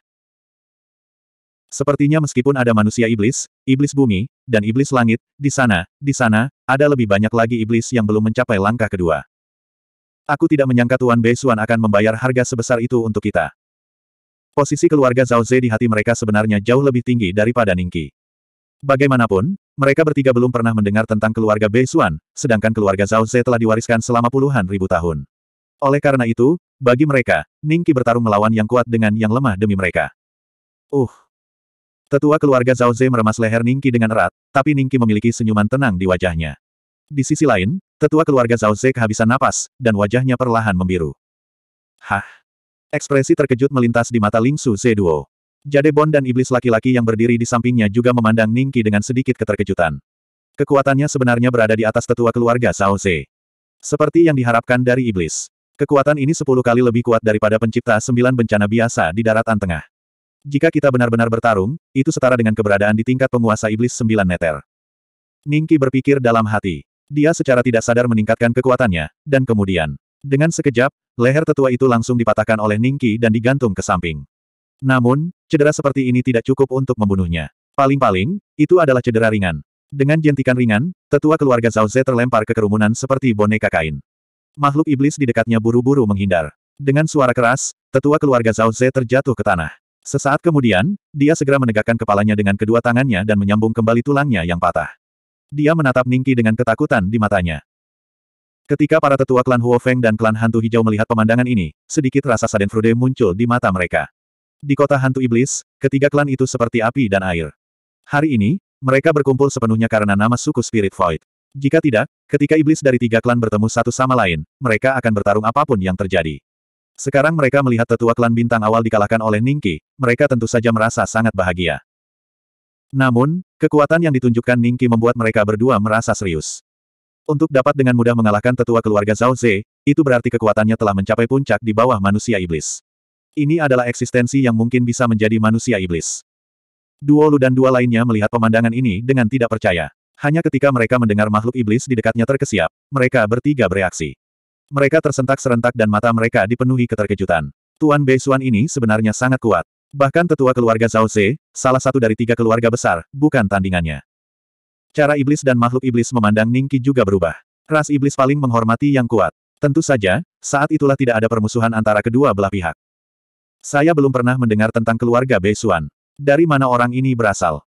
Sepertinya meskipun ada manusia iblis, iblis bumi, dan iblis langit, di sana, di sana, ada lebih banyak lagi iblis yang belum mencapai langkah kedua. Aku tidak menyangka Tuan Beisuan akan membayar harga sebesar itu untuk kita. Posisi keluarga Zhao Zhe di hati mereka sebenarnya jauh lebih tinggi daripada Ningki. Bagaimanapun, mereka bertiga belum pernah mendengar tentang keluarga Bei Xuan, sedangkan keluarga Zhao Zhe telah diwariskan selama puluhan ribu tahun. Oleh karena itu, bagi mereka, Ningki bertarung melawan yang kuat dengan yang lemah demi mereka. Uh. Tetua keluarga Zhao Zhe meremas leher Ningki dengan erat, tapi Ningki memiliki senyuman tenang di wajahnya. Di sisi lain, tetua keluarga Zhao Zhe kehabisan napas, dan wajahnya perlahan membiru. Hah? Ekspresi terkejut melintas di mata Ling Su Zhe Duo. Jadebon dan iblis laki-laki yang berdiri di sampingnya juga memandang Ningki dengan sedikit keterkejutan. Kekuatannya sebenarnya berada di atas tetua keluarga Zhao Ze. Seperti yang diharapkan dari iblis. Kekuatan ini sepuluh kali lebih kuat daripada pencipta sembilan bencana biasa di daratan tengah. Jika kita benar-benar bertarung, itu setara dengan keberadaan di tingkat penguasa iblis sembilan neter. Ningki berpikir dalam hati. Dia secara tidak sadar meningkatkan kekuatannya, dan kemudian, dengan sekejap, leher tetua itu langsung dipatahkan oleh Ningki dan digantung ke samping. Namun, cedera seperti ini tidak cukup untuk membunuhnya. Paling-paling, itu adalah cedera ringan. Dengan jentikan ringan, tetua keluarga Zhao Zhe terlempar ke kerumunan seperti boneka kain. Makhluk iblis di dekatnya buru-buru menghindar. Dengan suara keras, tetua keluarga Zhao Zhe terjatuh ke tanah. Sesaat kemudian, dia segera menegakkan kepalanya dengan kedua tangannya dan menyambung kembali tulangnya yang patah. Dia menatap Ningki dengan ketakutan di matanya. Ketika para tetua klan Huofeng dan klan hantu hijau melihat pemandangan ini, sedikit rasa sadenfrude muncul di mata mereka. Di kota hantu iblis, ketiga klan itu seperti api dan air. Hari ini, mereka berkumpul sepenuhnya karena nama suku Spirit Void. Jika tidak, ketika iblis dari tiga klan bertemu satu sama lain, mereka akan bertarung apapun yang terjadi. Sekarang mereka melihat tetua klan bintang awal dikalahkan oleh Ningki, mereka tentu saja merasa sangat bahagia. Namun, kekuatan yang ditunjukkan Ningki membuat mereka berdua merasa serius. Untuk dapat dengan mudah mengalahkan tetua keluarga Zhao Ze, itu berarti kekuatannya telah mencapai puncak di bawah manusia iblis. Ini adalah eksistensi yang mungkin bisa menjadi manusia iblis. Duo Lu dan dua lainnya melihat pemandangan ini dengan tidak percaya. Hanya ketika mereka mendengar makhluk iblis di dekatnya terkesiap, mereka bertiga bereaksi. Mereka tersentak serentak dan mata mereka dipenuhi keterkejutan. Tuan Bei Beisuan ini sebenarnya sangat kuat. Bahkan tetua keluarga Zhao Ze, salah satu dari tiga keluarga besar, bukan tandingannya. Cara iblis dan makhluk iblis memandang Ning Qi juga berubah. Ras iblis paling menghormati yang kuat. Tentu saja, saat itulah tidak ada permusuhan antara kedua belah pihak. Saya belum pernah mendengar tentang keluarga Beisuan. Dari mana orang ini berasal?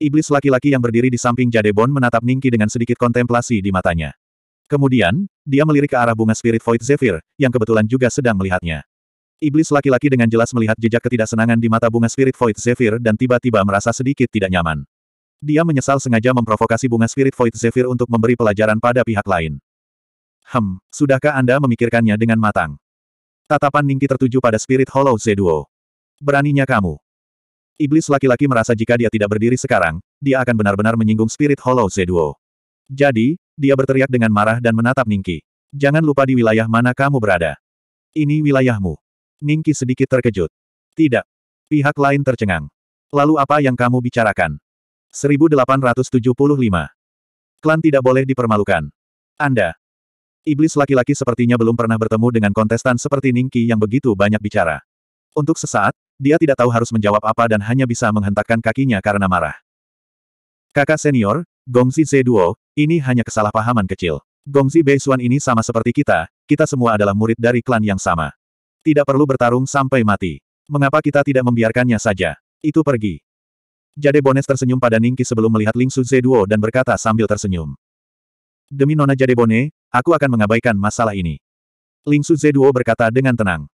Iblis laki-laki yang berdiri di samping Jadebon menatap Ningki dengan sedikit kontemplasi di matanya. Kemudian, dia melirik ke arah bunga Spirit Void Zephyr, yang kebetulan juga sedang melihatnya. Iblis laki-laki dengan jelas melihat jejak ketidaksenangan di mata bunga Spirit Void Zephyr dan tiba-tiba merasa sedikit tidak nyaman. Dia menyesal sengaja memprovokasi bunga Spirit Void Zephyr untuk memberi pelajaran pada pihak lain. Hem, sudahkah Anda memikirkannya dengan matang? Tatapan Ningki tertuju pada Spirit Hollow Zeduo. Beraninya kamu. Iblis laki-laki merasa jika dia tidak berdiri sekarang, dia akan benar-benar menyinggung Spirit Hollow Zeduo. Jadi, dia berteriak dengan marah dan menatap Ningki. Jangan lupa di wilayah mana kamu berada. Ini wilayahmu. Ningki sedikit terkejut. Tidak. Pihak lain tercengang. Lalu apa yang kamu bicarakan? 1875. Klan tidak boleh dipermalukan. Anda. Iblis laki-laki sepertinya belum pernah bertemu dengan kontestan seperti Ningki yang begitu banyak bicara. Untuk sesaat, dia tidak tahu harus menjawab apa dan hanya bisa menghentakkan kakinya karena marah. Kakak senior, Gongzi Zeduo, ini hanya kesalahpahaman kecil. Gongzi Beisuan ini sama seperti kita, kita semua adalah murid dari klan yang sama. Tidak perlu bertarung sampai mati. Mengapa kita tidak membiarkannya saja? Itu pergi. Jade Bones tersenyum pada Ningki sebelum melihat Ling Su Zeduo dan berkata sambil tersenyum. Demi Nona Jade Bone, Aku akan mengabaikan masalah ini. Ling Su Zeduo berkata dengan tenang.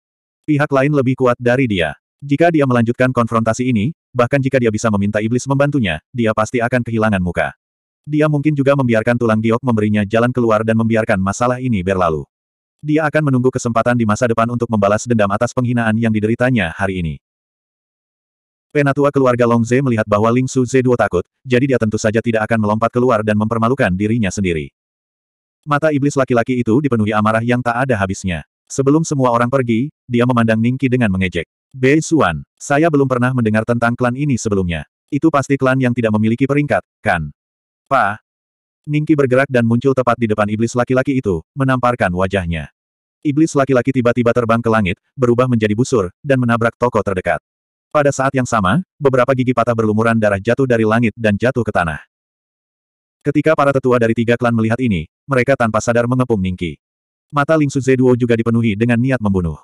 Pihak lain lebih kuat dari dia. Jika dia melanjutkan konfrontasi ini, bahkan jika dia bisa meminta iblis membantunya, dia pasti akan kehilangan muka. Dia mungkin juga membiarkan tulang giok memberinya jalan keluar dan membiarkan masalah ini berlalu. Dia akan menunggu kesempatan di masa depan untuk membalas dendam atas penghinaan yang dideritanya hari ini. Penatua keluarga Long Longze melihat bahwa Ling Su Zeduo Duo takut, jadi dia tentu saja tidak akan melompat keluar dan mempermalukan dirinya sendiri. Mata iblis laki-laki itu dipenuhi amarah yang tak ada habisnya. Sebelum semua orang pergi, dia memandang Ningki dengan mengejek. Bei Suan, saya belum pernah mendengar tentang klan ini sebelumnya. Itu pasti klan yang tidak memiliki peringkat, kan? Pa. Ningki bergerak dan muncul tepat di depan iblis laki-laki itu, menamparkan wajahnya. Iblis laki-laki tiba-tiba terbang ke langit, berubah menjadi busur, dan menabrak toko terdekat. Pada saat yang sama, beberapa gigi patah berlumuran darah jatuh dari langit dan jatuh ke tanah. Ketika para tetua dari tiga klan melihat ini, mereka tanpa sadar mengepung Ningki. Mata Ling Suze Duo juga dipenuhi dengan niat membunuh.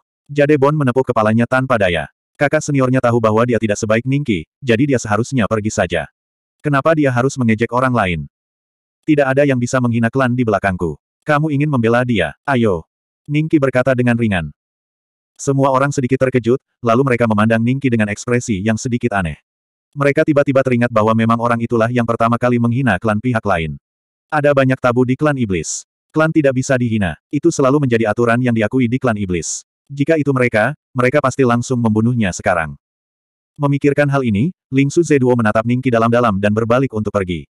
Bon menepuk kepalanya tanpa daya. Kakak seniornya tahu bahwa dia tidak sebaik Ningki, jadi dia seharusnya pergi saja. Kenapa dia harus mengejek orang lain? Tidak ada yang bisa menghina klan di belakangku. Kamu ingin membela dia, ayo. Ningki berkata dengan ringan. Semua orang sedikit terkejut, lalu mereka memandang Ningki dengan ekspresi yang sedikit aneh. Mereka tiba-tiba teringat bahwa memang orang itulah yang pertama kali menghina klan pihak lain. Ada banyak tabu di klan iblis. Klan tidak bisa dihina. Itu selalu menjadi aturan yang diakui di klan iblis. Jika itu mereka, mereka pasti langsung membunuhnya sekarang. Memikirkan hal ini, Ling Su Zeduo menatap Ningki dalam-dalam dan berbalik untuk pergi.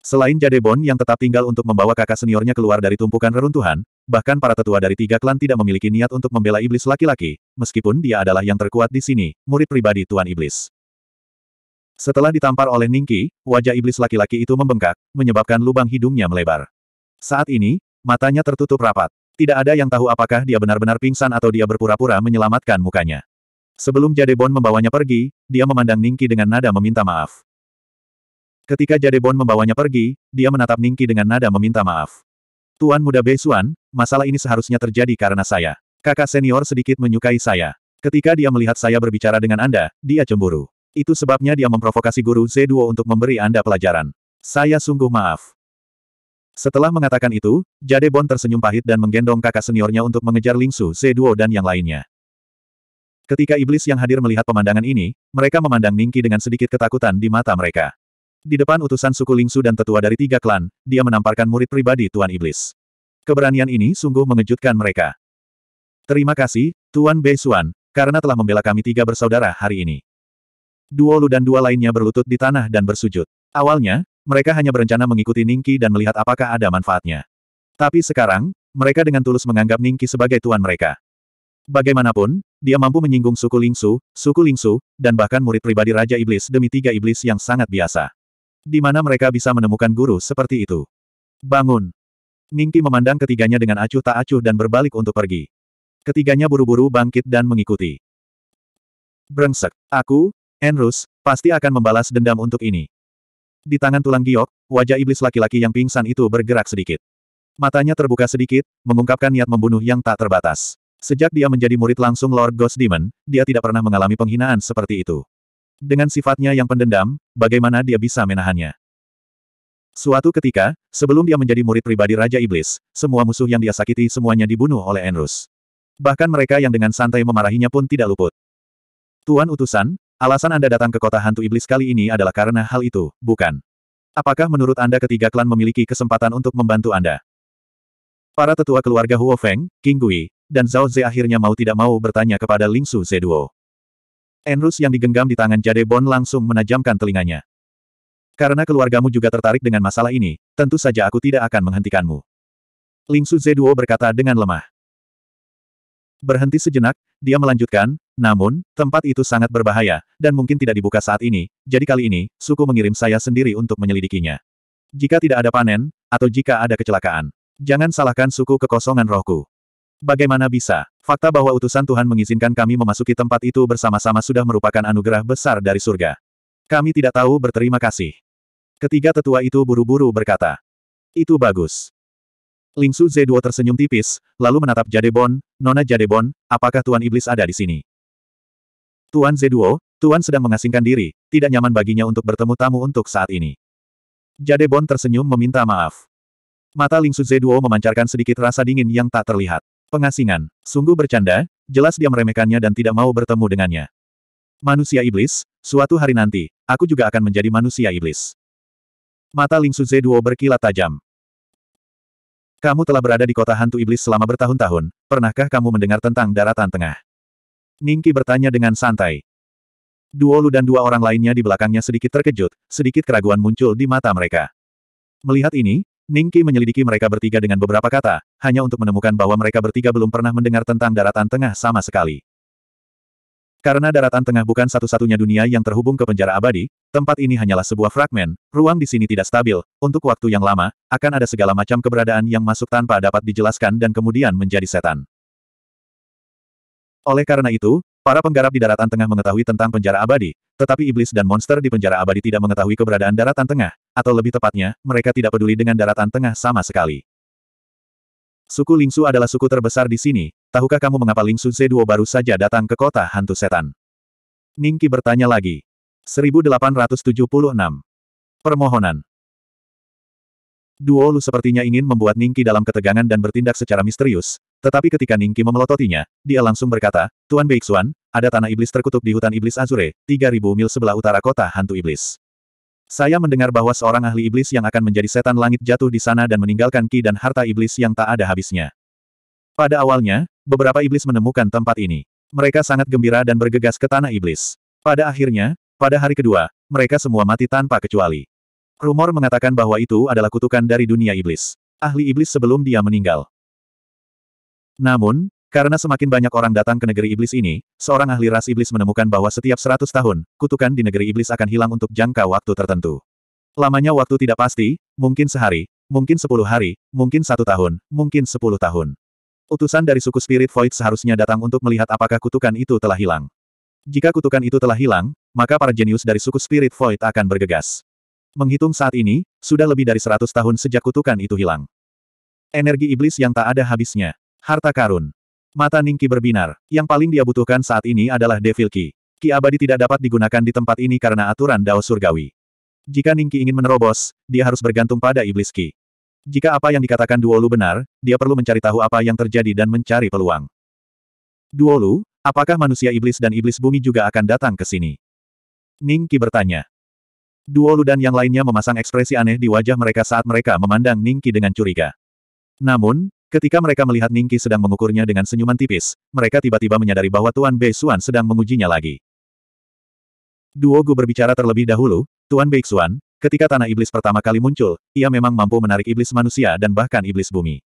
Selain Jade Jadebon yang tetap tinggal untuk membawa kakak seniornya keluar dari tumpukan reruntuhan, bahkan para tetua dari tiga klan tidak memiliki niat untuk membela iblis laki-laki, meskipun dia adalah yang terkuat di sini, murid pribadi Tuan Iblis. Setelah ditampar oleh Ningki, wajah iblis laki-laki itu membengkak, menyebabkan lubang hidungnya melebar. Saat ini, matanya tertutup rapat. Tidak ada yang tahu apakah dia benar-benar pingsan atau dia berpura-pura menyelamatkan mukanya. Sebelum Jadebon membawanya pergi, dia memandang Ningki dengan nada meminta maaf. Ketika Jadebon membawanya pergi, dia menatap Ningki dengan nada meminta maaf. Tuan muda Beisuan, masalah ini seharusnya terjadi karena saya. Kakak senior sedikit menyukai saya. Ketika dia melihat saya berbicara dengan Anda, dia cemburu. Itu sebabnya dia memprovokasi guru Z2 untuk memberi Anda pelajaran. Saya sungguh maaf. Setelah mengatakan itu, Jade Bon tersenyum pahit dan menggendong kakak seniornya untuk mengejar Lingsu Z2 dan yang lainnya. Ketika iblis yang hadir melihat pemandangan ini, mereka memandang Ningki dengan sedikit ketakutan di mata mereka. Di depan utusan suku Lingsu dan tetua dari tiga klan, dia menamparkan murid pribadi Tuan Iblis. Keberanian ini sungguh mengejutkan mereka. Terima kasih, Tuan Bei Suan, karena telah membela kami tiga bersaudara hari ini. Duo Lu dan dua lainnya berlutut di tanah dan bersujud. Awalnya, mereka hanya berencana mengikuti Ningki dan melihat apakah ada manfaatnya. Tapi sekarang, mereka dengan tulus menganggap Ningki sebagai tuan mereka. Bagaimanapun, dia mampu menyinggung suku Lingsu, suku Lingsu, dan bahkan murid pribadi Raja Iblis demi tiga iblis yang sangat biasa. Di mana mereka bisa menemukan guru seperti itu. Bangun! Ningki memandang ketiganya dengan acuh tak acuh dan berbalik untuk pergi. Ketiganya buru-buru bangkit dan mengikuti. Brengsek, aku, Enrus, pasti akan membalas dendam untuk ini. Di tangan tulang giok, wajah iblis laki-laki yang pingsan itu bergerak sedikit. Matanya terbuka sedikit, mengungkapkan niat membunuh yang tak terbatas. Sejak dia menjadi murid langsung Lord Ghost Demon, dia tidak pernah mengalami penghinaan seperti itu. Dengan sifatnya yang pendendam, bagaimana dia bisa menahannya? Suatu ketika, sebelum dia menjadi murid pribadi Raja Iblis, semua musuh yang dia sakiti semuanya dibunuh oleh Enrus. Bahkan mereka yang dengan santai memarahinya pun tidak luput. Tuan utusan, Alasan Anda datang ke kota hantu iblis kali ini adalah karena hal itu, bukan? Apakah menurut Anda ketiga klan memiliki kesempatan untuk membantu Anda? Para tetua keluarga Huo Feng, King Gui, dan Zhao Zhe akhirnya mau tidak mau bertanya kepada Ling Su Zeduo. Enrus yang digenggam di tangan Jade Bon langsung menajamkan telinganya. Karena keluargamu juga tertarik dengan masalah ini, tentu saja aku tidak akan menghentikanmu. Ling Su Zeduo berkata dengan lemah. Berhenti sejenak, dia melanjutkan, namun, tempat itu sangat berbahaya, dan mungkin tidak dibuka saat ini, jadi kali ini, suku mengirim saya sendiri untuk menyelidikinya. Jika tidak ada panen, atau jika ada kecelakaan, jangan salahkan suku kekosongan rohku. Bagaimana bisa? Fakta bahwa utusan Tuhan mengizinkan kami memasuki tempat itu bersama-sama sudah merupakan anugerah besar dari surga. Kami tidak tahu berterima kasih. Ketiga tetua itu buru-buru berkata. Itu bagus. Ling Su Zeduo tersenyum tipis, lalu menatap Jadebon, Nona Jadebon, apakah Tuan Iblis ada di sini? Tuan Zeduo, Tuan sedang mengasingkan diri, tidak nyaman baginya untuk bertemu tamu untuk saat ini. Jadebon tersenyum meminta maaf. Mata Ling Su Zeduo memancarkan sedikit rasa dingin yang tak terlihat. Pengasingan, sungguh bercanda, jelas dia meremehkannya dan tidak mau bertemu dengannya. Manusia iblis, suatu hari nanti, aku juga akan menjadi manusia iblis. Mata Ling Su Zeduo berkilat tajam. Kamu telah berada di kota hantu iblis selama bertahun-tahun, pernahkah kamu mendengar tentang daratan tengah? Ningki bertanya dengan santai. Duolu dan dua orang lainnya di belakangnya sedikit terkejut, sedikit keraguan muncul di mata mereka. Melihat ini, Ningki menyelidiki mereka bertiga dengan beberapa kata, hanya untuk menemukan bahwa mereka bertiga belum pernah mendengar tentang daratan tengah sama sekali. Karena daratan tengah bukan satu-satunya dunia yang terhubung ke penjara abadi, tempat ini hanyalah sebuah fragmen, ruang di sini tidak stabil, untuk waktu yang lama, akan ada segala macam keberadaan yang masuk tanpa dapat dijelaskan dan kemudian menjadi setan. Oleh karena itu, para penggarap di daratan tengah mengetahui tentang penjara abadi, tetapi iblis dan monster di penjara abadi tidak mengetahui keberadaan daratan tengah, atau lebih tepatnya, mereka tidak peduli dengan daratan tengah sama sekali. Suku Lingsu adalah suku terbesar di sini, Tahukah kamu mengapa Ling Sun Duo baru saja datang ke kota hantu setan? Ningki bertanya lagi. 1876. Permohonan. Duo Lu sepertinya ingin membuat Ningki dalam ketegangan dan bertindak secara misterius, tetapi ketika Ningki memelototinya, dia langsung berkata, Tuan Beixuan, ada tanah iblis terkutuk di hutan iblis Azure, 3000 mil sebelah utara kota hantu iblis. Saya mendengar bahwa seorang ahli iblis yang akan menjadi setan langit jatuh di sana dan meninggalkan ki dan harta iblis yang tak ada habisnya. Pada awalnya, beberapa iblis menemukan tempat ini. Mereka sangat gembira dan bergegas ke tanah iblis. Pada akhirnya, pada hari kedua, mereka semua mati tanpa kecuali. Rumor mengatakan bahwa itu adalah kutukan dari dunia iblis. Ahli iblis sebelum dia meninggal. Namun, karena semakin banyak orang datang ke negeri iblis ini, seorang ahli ras iblis menemukan bahwa setiap 100 tahun, kutukan di negeri iblis akan hilang untuk jangka waktu tertentu. Lamanya waktu tidak pasti, mungkin sehari, mungkin sepuluh hari, mungkin satu tahun, mungkin sepuluh tahun. Utusan dari suku Spirit Void seharusnya datang untuk melihat apakah kutukan itu telah hilang. Jika kutukan itu telah hilang, maka para jenius dari suku Spirit Void akan bergegas. Menghitung saat ini, sudah lebih dari 100 tahun sejak kutukan itu hilang. Energi iblis yang tak ada habisnya. Harta karun. Mata Ningki berbinar. Yang paling dia butuhkan saat ini adalah Devil Ki. Ki abadi tidak dapat digunakan di tempat ini karena aturan Dao Surgawi. Jika Ningki ingin menerobos, dia harus bergantung pada iblis Ki. Jika apa yang dikatakan Duolu benar, dia perlu mencari tahu apa yang terjadi dan mencari peluang. Duolu, apakah manusia iblis dan iblis bumi juga akan datang ke sini? Ning Qi bertanya. Duolu dan yang lainnya memasang ekspresi aneh di wajah mereka saat mereka memandang Ning Qi dengan curiga. Namun, ketika mereka melihat Ning Qi sedang mengukurnya dengan senyuman tipis, mereka tiba-tiba menyadari bahwa Tuan Bei Xuan sedang mengujinya lagi. Duo Gu berbicara terlebih dahulu, Tuan Bei Xuan. Ketika tanah iblis pertama kali muncul, ia memang mampu menarik iblis manusia dan bahkan iblis bumi.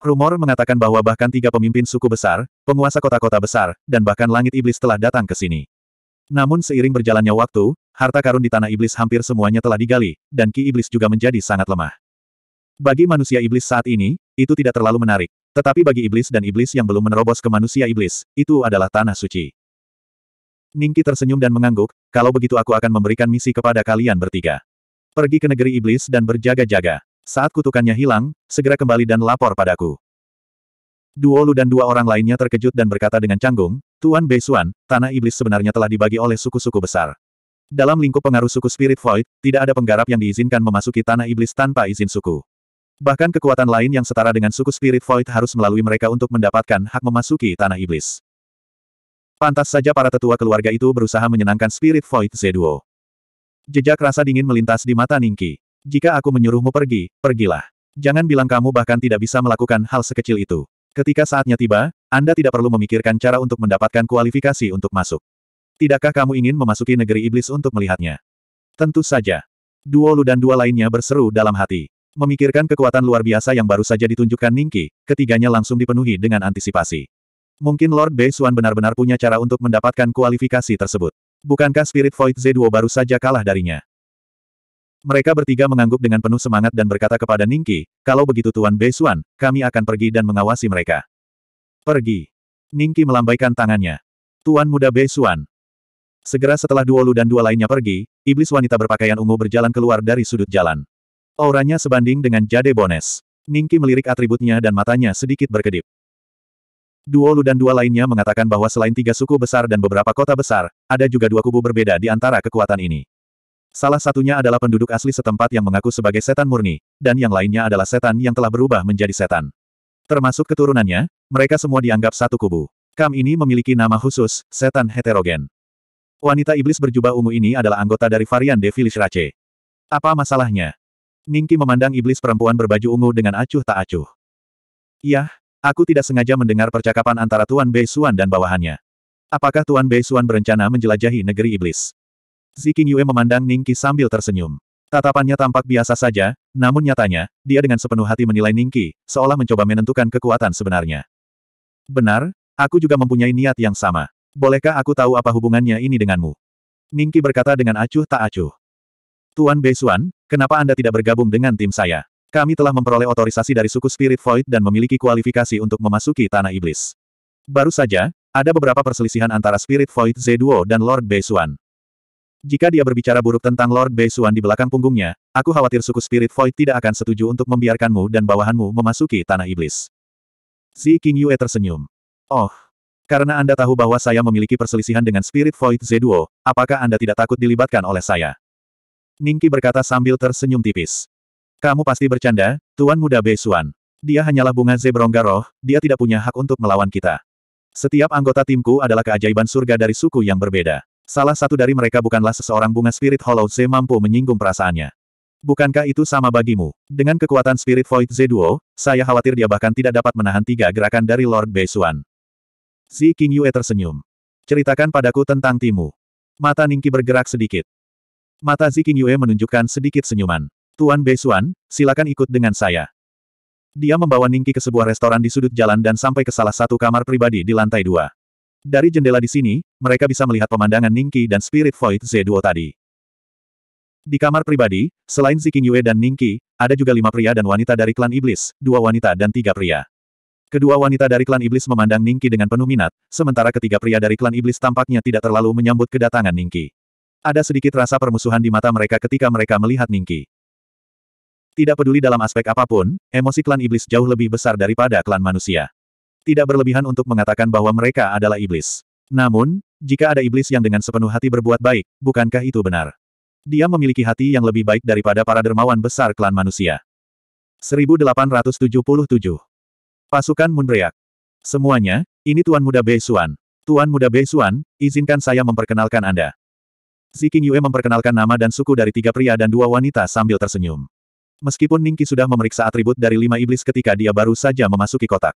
Rumor mengatakan bahwa bahkan tiga pemimpin suku besar, penguasa kota-kota besar, dan bahkan langit iblis telah datang ke sini. Namun seiring berjalannya waktu, harta karun di tanah iblis hampir semuanya telah digali, dan ki iblis juga menjadi sangat lemah. Bagi manusia iblis saat ini, itu tidak terlalu menarik. Tetapi bagi iblis dan iblis yang belum menerobos ke manusia iblis, itu adalah tanah suci. Ningki tersenyum dan mengangguk, kalau begitu aku akan memberikan misi kepada kalian bertiga. Pergi ke negeri iblis dan berjaga-jaga. Saat kutukannya hilang, segera kembali dan lapor padaku. Duo Lu dan dua orang lainnya terkejut dan berkata dengan canggung, Tuan Beisuan, tanah iblis sebenarnya telah dibagi oleh suku-suku besar. Dalam lingkup pengaruh suku Spirit Void, tidak ada penggarap yang diizinkan memasuki tanah iblis tanpa izin suku. Bahkan kekuatan lain yang setara dengan suku Spirit Void harus melalui mereka untuk mendapatkan hak memasuki tanah iblis. Pantas saja para tetua keluarga itu berusaha menyenangkan Spirit Void Zeduo. Jejak rasa dingin melintas di mata Ningki. Jika aku menyuruhmu pergi, pergilah. Jangan bilang kamu bahkan tidak bisa melakukan hal sekecil itu. Ketika saatnya tiba, Anda tidak perlu memikirkan cara untuk mendapatkan kualifikasi untuk masuk. Tidakkah kamu ingin memasuki negeri iblis untuk melihatnya? Tentu saja. Duo Lu dan dua lainnya berseru dalam hati. Memikirkan kekuatan luar biasa yang baru saja ditunjukkan Ningki, ketiganya langsung dipenuhi dengan antisipasi. Mungkin Lord Bei Xuan benar-benar punya cara untuk mendapatkan kualifikasi tersebut. Bukankah Spirit Void Z2 baru saja kalah darinya? Mereka bertiga mengangguk dengan penuh semangat dan berkata kepada Ningki, kalau begitu Tuan Besuan, kami akan pergi dan mengawasi mereka. Pergi. Ningki melambaikan tangannya. Tuan muda Besuan. Segera setelah Duolu dan dua lainnya pergi, iblis wanita berpakaian ungu berjalan keluar dari sudut jalan. Auranya sebanding dengan Jade Bones. Ningki melirik atributnya dan matanya sedikit berkedip. Duo Lu dan dua lainnya mengatakan bahwa selain tiga suku besar dan beberapa kota besar, ada juga dua kubu berbeda di antara kekuatan ini. Salah satunya adalah penduduk asli setempat yang mengaku sebagai setan murni, dan yang lainnya adalah setan yang telah berubah menjadi setan. Termasuk keturunannya, mereka semua dianggap satu kubu. Kam ini memiliki nama khusus, setan heterogen. Wanita iblis berjubah ungu ini adalah anggota dari varian Devilish Rache. Apa masalahnya? Ningki memandang iblis perempuan berbaju ungu dengan acuh tak acuh. Yah, Aku tidak sengaja mendengar percakapan antara Tuan Bei Xuan dan bawahannya. Apakah Tuan Bei Xuan berencana menjelajahi negeri iblis? Ziking Yue memandang Ningki sambil tersenyum. Tatapannya tampak biasa saja, namun nyatanya, dia dengan sepenuh hati menilai Ningki, seolah mencoba menentukan kekuatan sebenarnya. Benar, aku juga mempunyai niat yang sama. Bolehkah aku tahu apa hubungannya ini denganmu? Ningki berkata dengan acuh tak acuh. Tuan Bei Xuan, kenapa Anda tidak bergabung dengan tim saya? Kami telah memperoleh otorisasi dari suku Spirit Void dan memiliki kualifikasi untuk memasuki Tanah Iblis. Baru saja, ada beberapa perselisihan antara Spirit Void Z Z2 dan Lord Bei Beisuan. Jika dia berbicara buruk tentang Lord Bei Beisuan di belakang punggungnya, aku khawatir suku Spirit Void tidak akan setuju untuk membiarkanmu dan bawahanmu memasuki tanah iblis. Zi King Yue tersenyum. Oh, karena Anda tahu bahwa saya memiliki perselisihan dengan Spirit Void Z Z2, apakah Anda tidak takut dilibatkan oleh saya? Ningki berkata sambil tersenyum tipis. Kamu pasti bercanda, Tuan Muda Beisuan. Dia hanyalah bunga zebrongga roh, dia tidak punya hak untuk melawan kita. Setiap anggota timku adalah keajaiban surga dari suku yang berbeda. Salah satu dari mereka bukanlah seseorang bunga spirit hollow Z mampu menyinggung perasaannya. Bukankah itu sama bagimu? Dengan kekuatan Spirit Void Z-Duo, saya khawatir dia bahkan tidak dapat menahan tiga gerakan dari Lord Beisuan. Zi King Yue tersenyum. Ceritakan padaku tentang timu. Mata Ningki bergerak sedikit. Mata Zi King Yue menunjukkan sedikit senyuman. Tuan Beisuan, silakan ikut dengan saya. Dia membawa Ningki ke sebuah restoran di sudut jalan dan sampai ke salah satu kamar pribadi di lantai dua. Dari jendela di sini, mereka bisa melihat pemandangan Ningki dan Spirit Void Z2 tadi. Di kamar pribadi, selain Ziking Yue dan Ningki, ada juga lima pria dan wanita dari klan iblis, dua wanita dan tiga pria. Kedua wanita dari klan iblis memandang Ningki dengan penuh minat, sementara ketiga pria dari klan iblis tampaknya tidak terlalu menyambut kedatangan Ningki. Ada sedikit rasa permusuhan di mata mereka ketika mereka melihat Ningki. Tidak peduli dalam aspek apapun, emosi klan iblis jauh lebih besar daripada klan manusia. Tidak berlebihan untuk mengatakan bahwa mereka adalah iblis. Namun, jika ada iblis yang dengan sepenuh hati berbuat baik, bukankah itu benar? Dia memiliki hati yang lebih baik daripada para dermawan besar klan manusia. 1877 Pasukan Moonbreak Semuanya, ini Tuan Muda Bei Xuan. Tuan Muda Bei Xuan, izinkan saya memperkenalkan Anda. Ziking Yue memperkenalkan nama dan suku dari tiga pria dan dua wanita sambil tersenyum meskipun Ningki sudah memeriksa atribut dari lima iblis ketika dia baru saja memasuki kotak.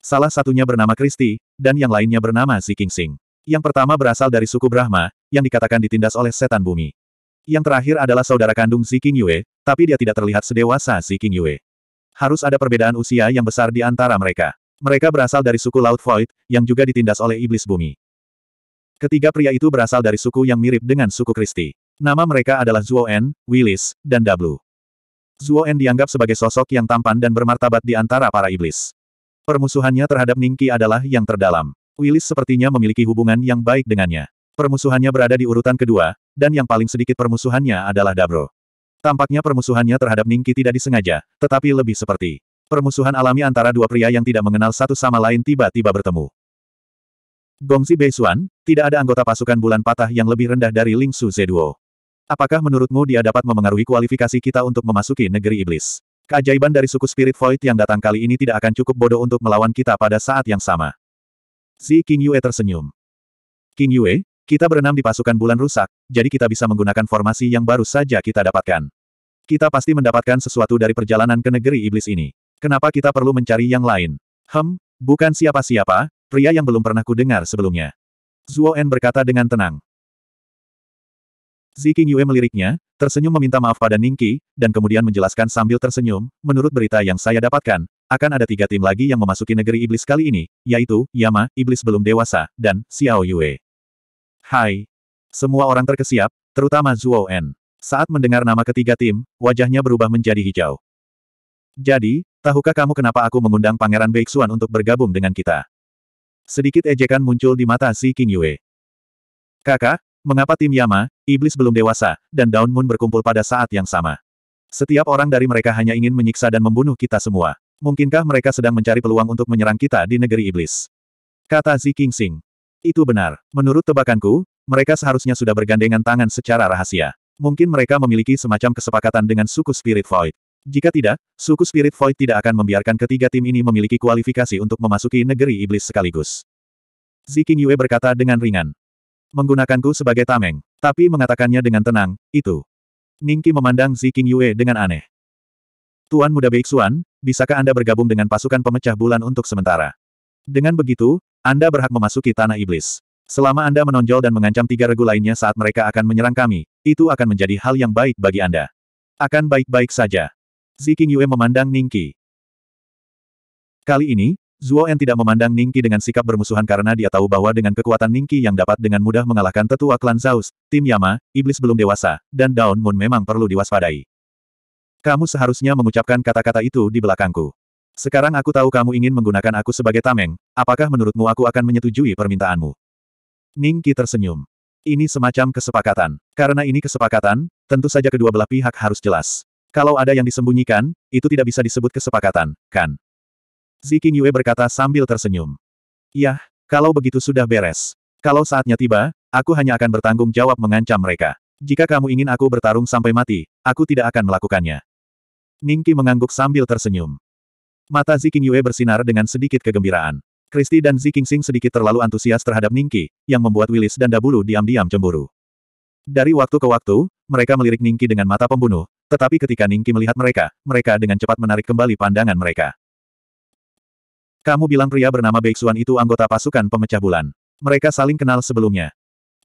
Salah satunya bernama Kristi, dan yang lainnya bernama King Sing. Yang pertama berasal dari suku Brahma, yang dikatakan ditindas oleh setan bumi. Yang terakhir adalah saudara kandung King Yue, tapi dia tidak terlihat sedewasa King Yue. Harus ada perbedaan usia yang besar di antara mereka. Mereka berasal dari suku Laut Void, yang juga ditindas oleh iblis bumi. Ketiga pria itu berasal dari suku yang mirip dengan suku Kristi. Nama mereka adalah Zhuo En, Willis, dan Dablu. Zuo En dianggap sebagai sosok yang tampan dan bermartabat di antara para iblis. Permusuhannya terhadap Ningki adalah yang terdalam. Willis sepertinya memiliki hubungan yang baik dengannya. Permusuhannya berada di urutan kedua, dan yang paling sedikit permusuhannya adalah Dabro. Tampaknya permusuhannya terhadap Ningki tidak disengaja, tetapi lebih seperti permusuhan alami antara dua pria yang tidak mengenal satu sama lain tiba-tiba bertemu. Gongzi Beisuan, tidak ada anggota pasukan bulan patah yang lebih rendah dari Ling Su Zeduo. Apakah menurutmu dia dapat memengaruhi kualifikasi kita untuk memasuki negeri iblis? Keajaiban dari suku Spirit Void yang datang kali ini tidak akan cukup bodoh untuk melawan kita pada saat yang sama. Si King Yue tersenyum. King Yue, kita berenam di pasukan bulan rusak, jadi kita bisa menggunakan formasi yang baru saja kita dapatkan. Kita pasti mendapatkan sesuatu dari perjalanan ke negeri iblis ini. Kenapa kita perlu mencari yang lain? Hem, bukan siapa-siapa, pria yang belum pernah ku dengar sebelumnya. Zuo En berkata dengan tenang. Ziki Yue meliriknya, tersenyum meminta maaf pada Ningki, dan kemudian menjelaskan sambil tersenyum, menurut berita yang saya dapatkan, akan ada tiga tim lagi yang memasuki negeri iblis kali ini, yaitu, Yama, iblis belum dewasa, dan Xiao Yue. Hai. Semua orang terkesiap, terutama Zuo En. Saat mendengar nama ketiga tim, wajahnya berubah menjadi hijau. Jadi, tahukah kamu kenapa aku mengundang Pangeran Beixuan untuk bergabung dengan kita? Sedikit ejekan muncul di mata Si King Yue. Kakak, Mengapa tim Yama, iblis belum dewasa, dan Daun Moon berkumpul pada saat yang sama? Setiap orang dari mereka hanya ingin menyiksa dan membunuh kita semua. Mungkinkah mereka sedang mencari peluang untuk menyerang kita di negeri iblis? Kata Zi Sing. Itu benar. Menurut tebakanku, mereka seharusnya sudah bergandengan tangan secara rahasia. Mungkin mereka memiliki semacam kesepakatan dengan suku Spirit Void. Jika tidak, suku Spirit Void tidak akan membiarkan ketiga tim ini memiliki kualifikasi untuk memasuki negeri iblis sekaligus. Ziking Yue berkata dengan ringan menggunakanku sebagai tameng, tapi mengatakannya dengan tenang, itu. Ningki memandang Zi King Yue dengan aneh. Tuan Muda Beixuan, bisakah Anda bergabung dengan pasukan pemecah bulan untuk sementara? Dengan begitu, Anda berhak memasuki Tanah Iblis. Selama Anda menonjol dan mengancam tiga regu lainnya saat mereka akan menyerang kami, itu akan menjadi hal yang baik bagi Anda. Akan baik-baik saja. Zi King Yue memandang Ningki. Kali ini, Zuo En tidak memandang Ningki dengan sikap bermusuhan karena dia tahu bahwa dengan kekuatan Ningki yang dapat dengan mudah mengalahkan tetua klan Zaus, tim Yama, iblis belum dewasa, dan Daun Moon memang perlu diwaspadai. Kamu seharusnya mengucapkan kata-kata itu di belakangku. Sekarang aku tahu kamu ingin menggunakan aku sebagai tameng, apakah menurutmu aku akan menyetujui permintaanmu? Ningki tersenyum. Ini semacam kesepakatan. Karena ini kesepakatan, tentu saja kedua belah pihak harus jelas. Kalau ada yang disembunyikan, itu tidak bisa disebut kesepakatan, kan? Ziking Yue berkata sambil tersenyum. Yah, kalau begitu sudah beres. Kalau saatnya tiba, aku hanya akan bertanggung jawab mengancam mereka. Jika kamu ingin aku bertarung sampai mati, aku tidak akan melakukannya. Ningki mengangguk sambil tersenyum. Mata Ziking Yue bersinar dengan sedikit kegembiraan. Kristi dan Ziking Sing sedikit terlalu antusias terhadap Ningki, yang membuat Willis dan Dabulu diam-diam cemburu. Dari waktu ke waktu, mereka melirik Ningki dengan mata pembunuh, tetapi ketika Ningki melihat mereka, mereka dengan cepat menarik kembali pandangan mereka. Kamu bilang pria bernama Beixuan itu anggota pasukan pemecah bulan. Mereka saling kenal sebelumnya.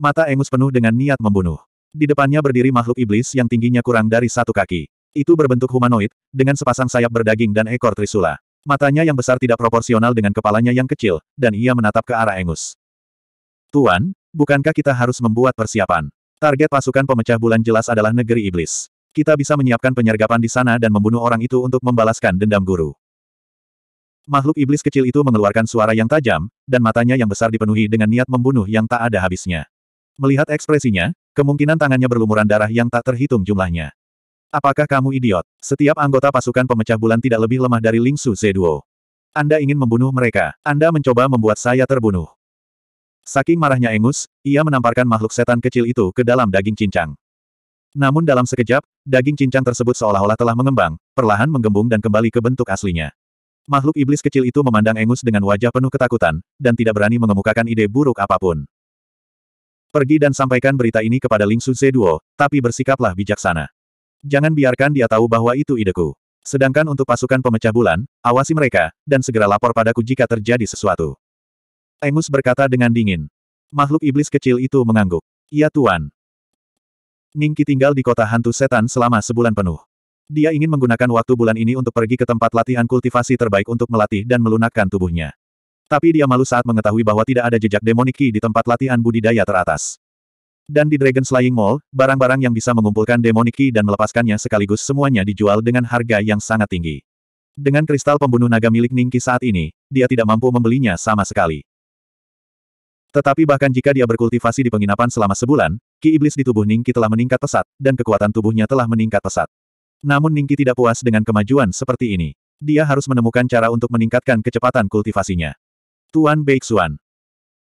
Mata Engus penuh dengan niat membunuh. Di depannya berdiri makhluk iblis yang tingginya kurang dari satu kaki. Itu berbentuk humanoid, dengan sepasang sayap berdaging dan ekor trisula. Matanya yang besar tidak proporsional dengan kepalanya yang kecil, dan ia menatap ke arah Engus. Tuan, bukankah kita harus membuat persiapan? Target pasukan pemecah bulan jelas adalah negeri iblis. Kita bisa menyiapkan penyergapan di sana dan membunuh orang itu untuk membalaskan dendam guru. Makhluk iblis kecil itu mengeluarkan suara yang tajam, dan matanya yang besar dipenuhi dengan niat membunuh yang tak ada habisnya. Melihat ekspresinya, kemungkinan tangannya berlumuran darah yang tak terhitung jumlahnya. Apakah kamu idiot? Setiap anggota pasukan pemecah bulan tidak lebih lemah dari Ling Su Zeduo. Anda ingin membunuh mereka. Anda mencoba membuat saya terbunuh. Saking marahnya Engus, ia menamparkan makhluk setan kecil itu ke dalam daging cincang. Namun dalam sekejap, daging cincang tersebut seolah-olah telah mengembang, perlahan menggembung dan kembali ke bentuk aslinya. Makhluk iblis kecil itu memandang Engus dengan wajah penuh ketakutan, dan tidak berani mengemukakan ide buruk apapun. Pergi dan sampaikan berita ini kepada Ling Su Zeduo, tapi bersikaplah bijaksana. Jangan biarkan dia tahu bahwa itu ideku. Sedangkan untuk pasukan pemecah bulan, awasi mereka, dan segera lapor padaku jika terjadi sesuatu. Engus berkata dengan dingin. Makhluk iblis kecil itu mengangguk. Iya tuan. Ningki tinggal di kota hantu setan selama sebulan penuh. Dia ingin menggunakan waktu bulan ini untuk pergi ke tempat latihan kultivasi terbaik untuk melatih dan melunakkan tubuhnya. Tapi dia malu saat mengetahui bahwa tidak ada jejak demoniki di tempat latihan budidaya teratas. Dan di Dragon Slaying Mall, barang-barang yang bisa mengumpulkan demoniki dan melepaskannya sekaligus semuanya dijual dengan harga yang sangat tinggi. Dengan kristal pembunuh naga milik Ningki saat ini, dia tidak mampu membelinya sama sekali. Tetapi bahkan jika dia berkultivasi di penginapan selama sebulan, ki iblis di tubuh Ningki telah meningkat pesat, dan kekuatan tubuhnya telah meningkat pesat. Namun Ningki tidak puas dengan kemajuan seperti ini. Dia harus menemukan cara untuk meningkatkan kecepatan kultivasinya. Tuan Beixuan.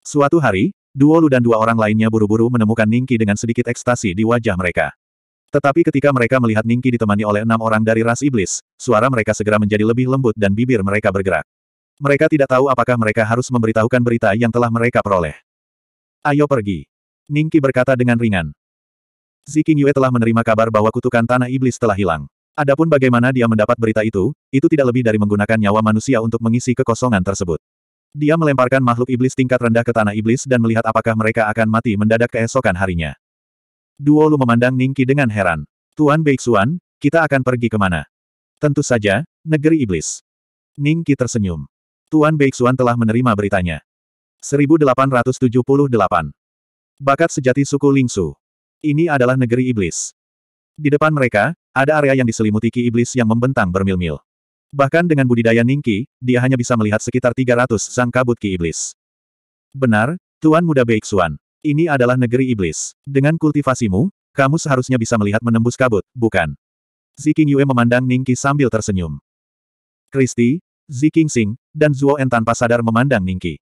Suatu hari, Duo Lu dan dua orang lainnya buru-buru menemukan Ningki dengan sedikit ekstasi di wajah mereka. Tetapi ketika mereka melihat Ningki ditemani oleh enam orang dari ras iblis, suara mereka segera menjadi lebih lembut dan bibir mereka bergerak. Mereka tidak tahu apakah mereka harus memberitahukan berita yang telah mereka peroleh. Ayo pergi. Ningki berkata dengan ringan. Ziking Yue telah menerima kabar bahwa kutukan tanah iblis telah hilang. Adapun bagaimana dia mendapat berita itu, itu tidak lebih dari menggunakan nyawa manusia untuk mengisi kekosongan tersebut. Dia melemparkan makhluk iblis tingkat rendah ke tanah iblis dan melihat apakah mereka akan mati mendadak keesokan harinya. Duo Lu memandang Ningki dengan heran. Tuan Beixuan, kita akan pergi kemana? Tentu saja, negeri iblis. Ningki tersenyum. Tuan Beixuan telah menerima beritanya. 1878. Bakat sejati suku Lingsu. Ini adalah negeri iblis. Di depan mereka, ada area yang diselimuti ki iblis yang membentang bermil-mil. Bahkan dengan budidaya Ningki, dia hanya bisa melihat sekitar 300 sang kabut ki iblis. Benar, Tuan Muda Beiksuan. Ini adalah negeri iblis. Dengan kultivasimu, kamu seharusnya bisa melihat menembus kabut, bukan? Ziking Yue memandang Ningki sambil tersenyum. Kristi, Ziking Sing, dan Zuo En tanpa sadar memandang Ningki.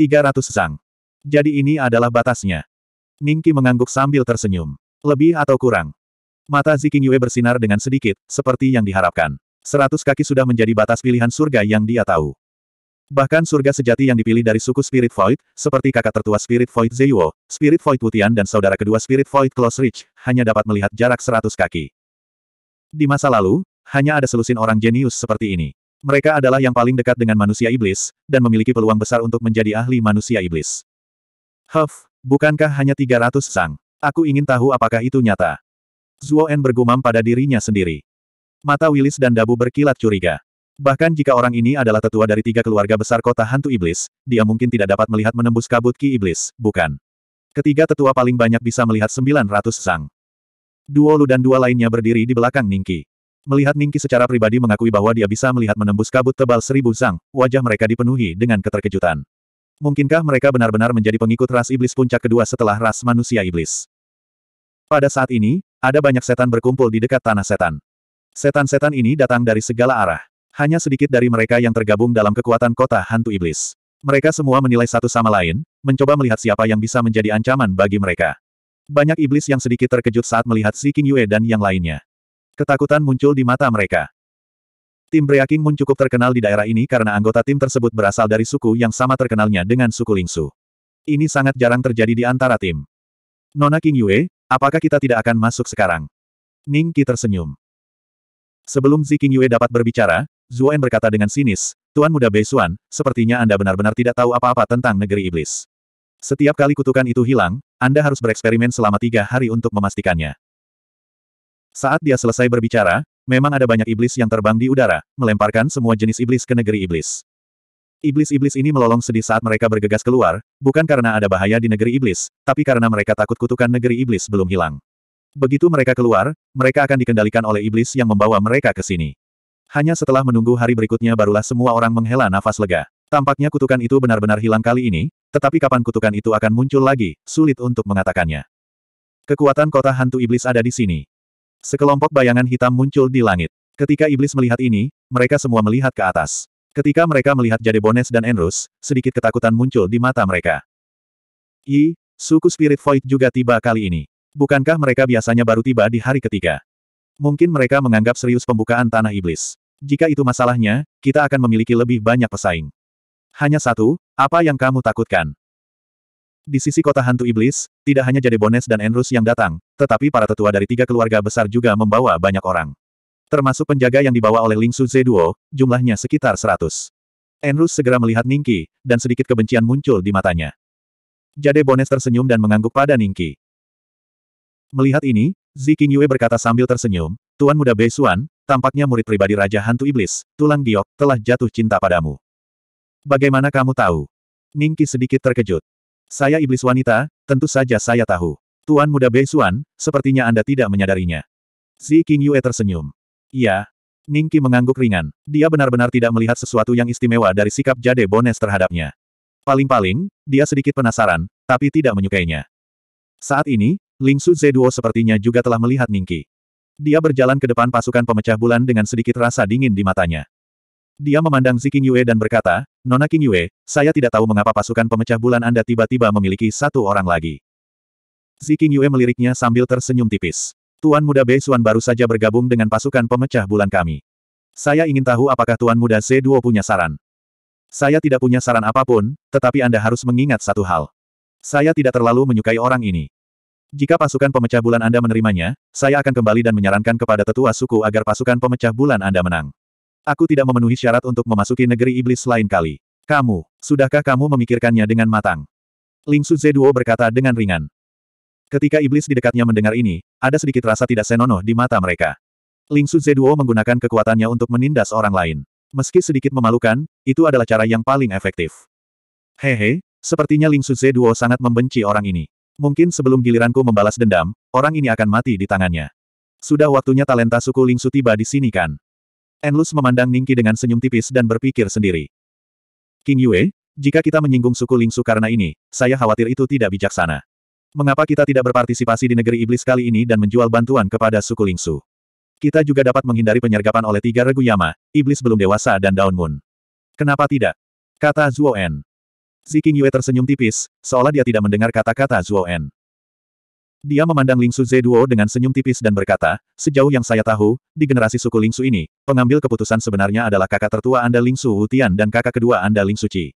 300 sang. Jadi ini adalah batasnya. Ningki mengangguk sambil tersenyum. Lebih atau kurang. Mata Ziking Yue bersinar dengan sedikit, seperti yang diharapkan. Seratus kaki sudah menjadi batas pilihan surga yang dia tahu. Bahkan surga sejati yang dipilih dari suku Spirit Void, seperti kakak tertua Spirit Void Zeyuo, Spirit Void Putian dan saudara kedua Spirit Void Close Reach, hanya dapat melihat jarak seratus kaki. Di masa lalu, hanya ada selusin orang jenius seperti ini. Mereka adalah yang paling dekat dengan manusia iblis, dan memiliki peluang besar untuk menjadi ahli manusia iblis. Huff, Bukankah hanya 300 sang? Aku ingin tahu apakah itu nyata. Zuo En bergumam pada dirinya sendiri. Mata Willis dan Dabu berkilat curiga. Bahkan jika orang ini adalah tetua dari tiga keluarga besar kota hantu iblis, dia mungkin tidak dapat melihat menembus kabut ki iblis, bukan? Ketiga tetua paling banyak bisa melihat 900 sang. Duo Lu dan dua lainnya berdiri di belakang Ningki. Melihat Ningki secara pribadi mengakui bahwa dia bisa melihat menembus kabut tebal seribu sang, wajah mereka dipenuhi dengan keterkejutan. Mungkinkah mereka benar-benar menjadi pengikut ras iblis puncak kedua setelah ras manusia iblis? Pada saat ini, ada banyak setan berkumpul di dekat tanah setan. Setan-setan ini datang dari segala arah. Hanya sedikit dari mereka yang tergabung dalam kekuatan kota hantu iblis. Mereka semua menilai satu sama lain, mencoba melihat siapa yang bisa menjadi ancaman bagi mereka. Banyak iblis yang sedikit terkejut saat melihat Si King Yue dan yang lainnya. Ketakutan muncul di mata mereka. Tim Breaking Moon cukup terkenal di daerah ini karena anggota tim tersebut berasal dari suku yang sama terkenalnya dengan suku Lingsu. Ini sangat jarang terjadi di antara tim. Nona King Yue, apakah kita tidak akan masuk sekarang? Ning Qi tersenyum. Sebelum Zi King Yue dapat berbicara, Zuan berkata dengan sinis, Tuan Muda Bei Beisuan, sepertinya Anda benar-benar tidak tahu apa-apa tentang negeri iblis. Setiap kali kutukan itu hilang, Anda harus bereksperimen selama tiga hari untuk memastikannya. Saat dia selesai berbicara, memang ada banyak iblis yang terbang di udara, melemparkan semua jenis iblis ke negeri iblis. Iblis-iblis ini melolong sedih saat mereka bergegas keluar, bukan karena ada bahaya di negeri iblis, tapi karena mereka takut kutukan negeri iblis belum hilang. Begitu mereka keluar, mereka akan dikendalikan oleh iblis yang membawa mereka ke sini. Hanya setelah menunggu hari berikutnya barulah semua orang menghela nafas lega. Tampaknya kutukan itu benar-benar hilang kali ini, tetapi kapan kutukan itu akan muncul lagi, sulit untuk mengatakannya. Kekuatan kota hantu iblis ada di sini. Sekelompok bayangan hitam muncul di langit. Ketika iblis melihat ini, mereka semua melihat ke atas. Ketika mereka melihat Jade Bones dan Enrus, sedikit ketakutan muncul di mata mereka. I, suku Spirit Void juga tiba kali ini. Bukankah mereka biasanya baru tiba di hari ketiga? Mungkin mereka menganggap serius pembukaan tanah iblis. Jika itu masalahnya, kita akan memiliki lebih banyak pesaing. Hanya satu, apa yang kamu takutkan? Di sisi kota hantu iblis, tidak hanya Jade Bones dan Enrus yang datang, tetapi para tetua dari tiga keluarga besar juga membawa banyak orang. Termasuk penjaga yang dibawa oleh Ling Su Zeduo, jumlahnya sekitar 100. Enrus segera melihat Ningki, dan sedikit kebencian muncul di matanya. Jade Bones tersenyum dan mengangguk pada Ningki. Melihat ini, Zi Yue berkata sambil tersenyum, Tuan Muda Beisuan, tampaknya murid pribadi Raja Hantu Iblis, Tulang Giok, telah jatuh cinta padamu. Bagaimana kamu tahu? Ningki sedikit terkejut. Saya iblis wanita, tentu saja saya tahu. Tuan muda Bei Beisuan, sepertinya Anda tidak menyadarinya. Si King Yue tersenyum. Iya. Qi mengangguk ringan. Dia benar-benar tidak melihat sesuatu yang istimewa dari sikap Jade Bones terhadapnya. Paling-paling, dia sedikit penasaran, tapi tidak menyukainya. Saat ini, Ling Su Zeduo sepertinya juga telah melihat Ning Qi. Dia berjalan ke depan pasukan pemecah bulan dengan sedikit rasa dingin di matanya. Dia memandang Ziking Yue dan berkata, Nona Qingyue, Yue, saya tidak tahu mengapa pasukan pemecah bulan Anda tiba-tiba memiliki satu orang lagi. Ziking Yue meliriknya sambil tersenyum tipis. Tuan Muda Bei Xuan baru saja bergabung dengan pasukan pemecah bulan kami. Saya ingin tahu apakah Tuan Muda C2 punya saran. Saya tidak punya saran apapun, tetapi Anda harus mengingat satu hal. Saya tidak terlalu menyukai orang ini. Jika pasukan pemecah bulan Anda menerimanya, saya akan kembali dan menyarankan kepada tetua suku agar pasukan pemecah bulan Anda menang. Aku tidak memenuhi syarat untuk memasuki negeri iblis lain kali. Kamu, sudahkah kamu memikirkannya dengan matang? Ling Suze Duo berkata dengan ringan. Ketika iblis di dekatnya mendengar ini, ada sedikit rasa tidak senonoh di mata mereka. Ling Suze Duo menggunakan kekuatannya untuk menindas orang lain. Meski sedikit memalukan, itu adalah cara yang paling efektif. Hehe, sepertinya Ling Suze Duo sangat membenci orang ini. Mungkin sebelum giliranku membalas dendam, orang ini akan mati di tangannya. Sudah waktunya talenta suku Ling Su tiba di sini kan? Enlus memandang Ningki dengan senyum tipis dan berpikir sendiri. King Yue, jika kita menyinggung suku Lingsu karena ini, saya khawatir itu tidak bijaksana. Mengapa kita tidak berpartisipasi di negeri iblis kali ini dan menjual bantuan kepada suku Lingsu? Kita juga dapat menghindari penyergapan oleh tiga regu Yama, iblis belum dewasa dan Daun Moon. Kenapa tidak? Kata Zhuo En. King Yue tersenyum tipis, seolah dia tidak mendengar kata-kata Zhuo En. Dia memandang Ling Su Zeduo dengan senyum tipis dan berkata, sejauh yang saya tahu, di generasi suku Ling Su ini, pengambil keputusan sebenarnya adalah kakak tertua Anda Ling Su Wutian dan kakak kedua Anda Su Qi.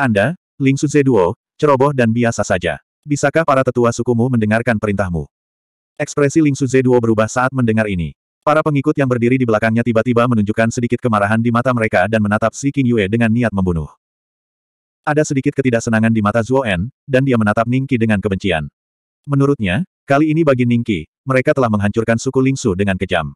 Anda, Ling Su Zeduo, ceroboh dan biasa saja. Bisakah para tetua sukumu mendengarkan perintahmu? Ekspresi Ling Su Zeduo berubah saat mendengar ini. Para pengikut yang berdiri di belakangnya tiba-tiba menunjukkan sedikit kemarahan di mata mereka dan menatap Si King Yue dengan niat membunuh. Ada sedikit ketidaksenangan di mata Zuo En, dan dia menatap Qi dengan kebencian. Menurutnya, kali ini bagi Ningki, mereka telah menghancurkan suku Lingsu dengan kejam.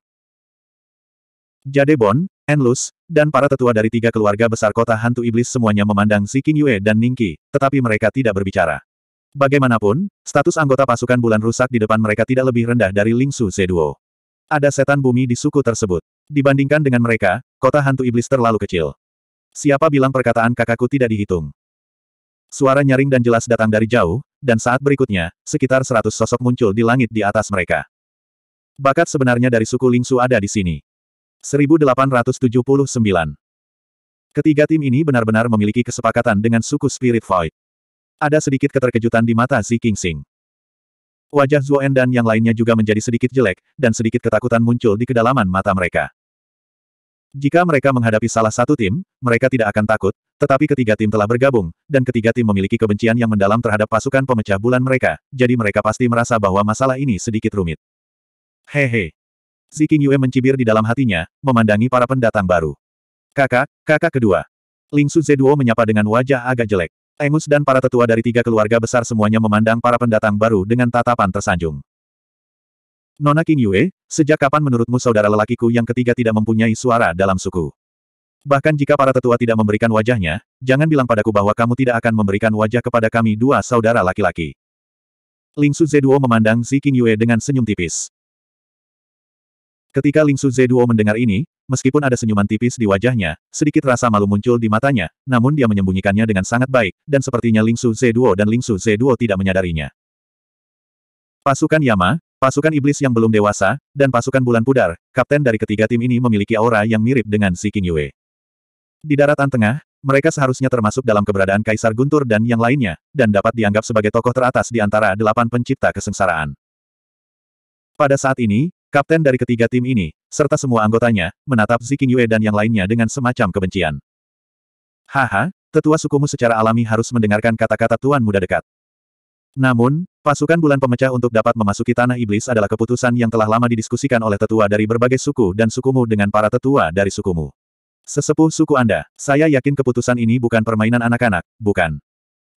Jadebon, Enlus, dan para tetua dari tiga keluarga besar kota hantu iblis semuanya memandang Ziking Yue dan Ningki, tetapi mereka tidak berbicara. Bagaimanapun, status anggota pasukan bulan rusak di depan mereka tidak lebih rendah dari Lingsu Zeduo. Ada setan bumi di suku tersebut. Dibandingkan dengan mereka, kota hantu iblis terlalu kecil. Siapa bilang perkataan kakakku tidak dihitung? Suara nyaring dan jelas datang dari jauh, dan saat berikutnya, sekitar seratus sosok muncul di langit di atas mereka. Bakat sebenarnya dari suku Lingsu ada di sini. 1879 Ketiga tim ini benar-benar memiliki kesepakatan dengan suku Spirit Void. Ada sedikit keterkejutan di mata Zi Qingxing. Wajah En dan yang lainnya juga menjadi sedikit jelek, dan sedikit ketakutan muncul di kedalaman mata mereka. Jika mereka menghadapi salah satu tim, mereka tidak akan takut, tetapi ketiga tim telah bergabung, dan ketiga tim memiliki kebencian yang mendalam terhadap pasukan pemecah bulan mereka, jadi mereka pasti merasa bahwa masalah ini sedikit rumit. Hehe. Ziking Yue mencibir di dalam hatinya, memandangi para pendatang baru. Kakak, kakak kedua. Ling Su Zeduo menyapa dengan wajah agak jelek. Engus dan para tetua dari tiga keluarga besar semuanya memandang para pendatang baru dengan tatapan tersanjung. Nona King Yue, sejak kapan menurutmu saudara lelakiku yang ketiga tidak mempunyai suara dalam suku? Bahkan jika para tetua tidak memberikan wajahnya, jangan bilang padaku bahwa kamu tidak akan memberikan wajah kepada kami dua saudara laki-laki. Ling Su Zeduo memandang Zi Yue dengan senyum tipis. Ketika Ling Su Zeduo mendengar ini, meskipun ada senyuman tipis di wajahnya, sedikit rasa malu muncul di matanya, namun dia menyembunyikannya dengan sangat baik, dan sepertinya Ling Su Zeduo dan Ling Su Zeduo tidak menyadarinya. Pasukan Yama, pasukan iblis yang belum dewasa, dan pasukan bulan pudar, kapten dari ketiga tim ini memiliki aura yang mirip dengan Zi Yue. Di daratan tengah, mereka seharusnya termasuk dalam keberadaan Kaisar Guntur dan yang lainnya, dan dapat dianggap sebagai tokoh teratas di antara delapan pencipta kesengsaraan. Pada saat ini, kapten dari ketiga tim ini, serta semua anggotanya, menatap Ziking Yue dan yang lainnya dengan semacam kebencian. Haha, tetua sukumu secara alami harus mendengarkan kata-kata tuan muda dekat. Namun, pasukan bulan pemecah untuk dapat memasuki tanah iblis adalah keputusan yang telah lama didiskusikan oleh tetua dari berbagai suku dan sukumu dengan para tetua dari sukumu. Sesepuh suku Anda, saya yakin keputusan ini bukan permainan anak-anak, bukan.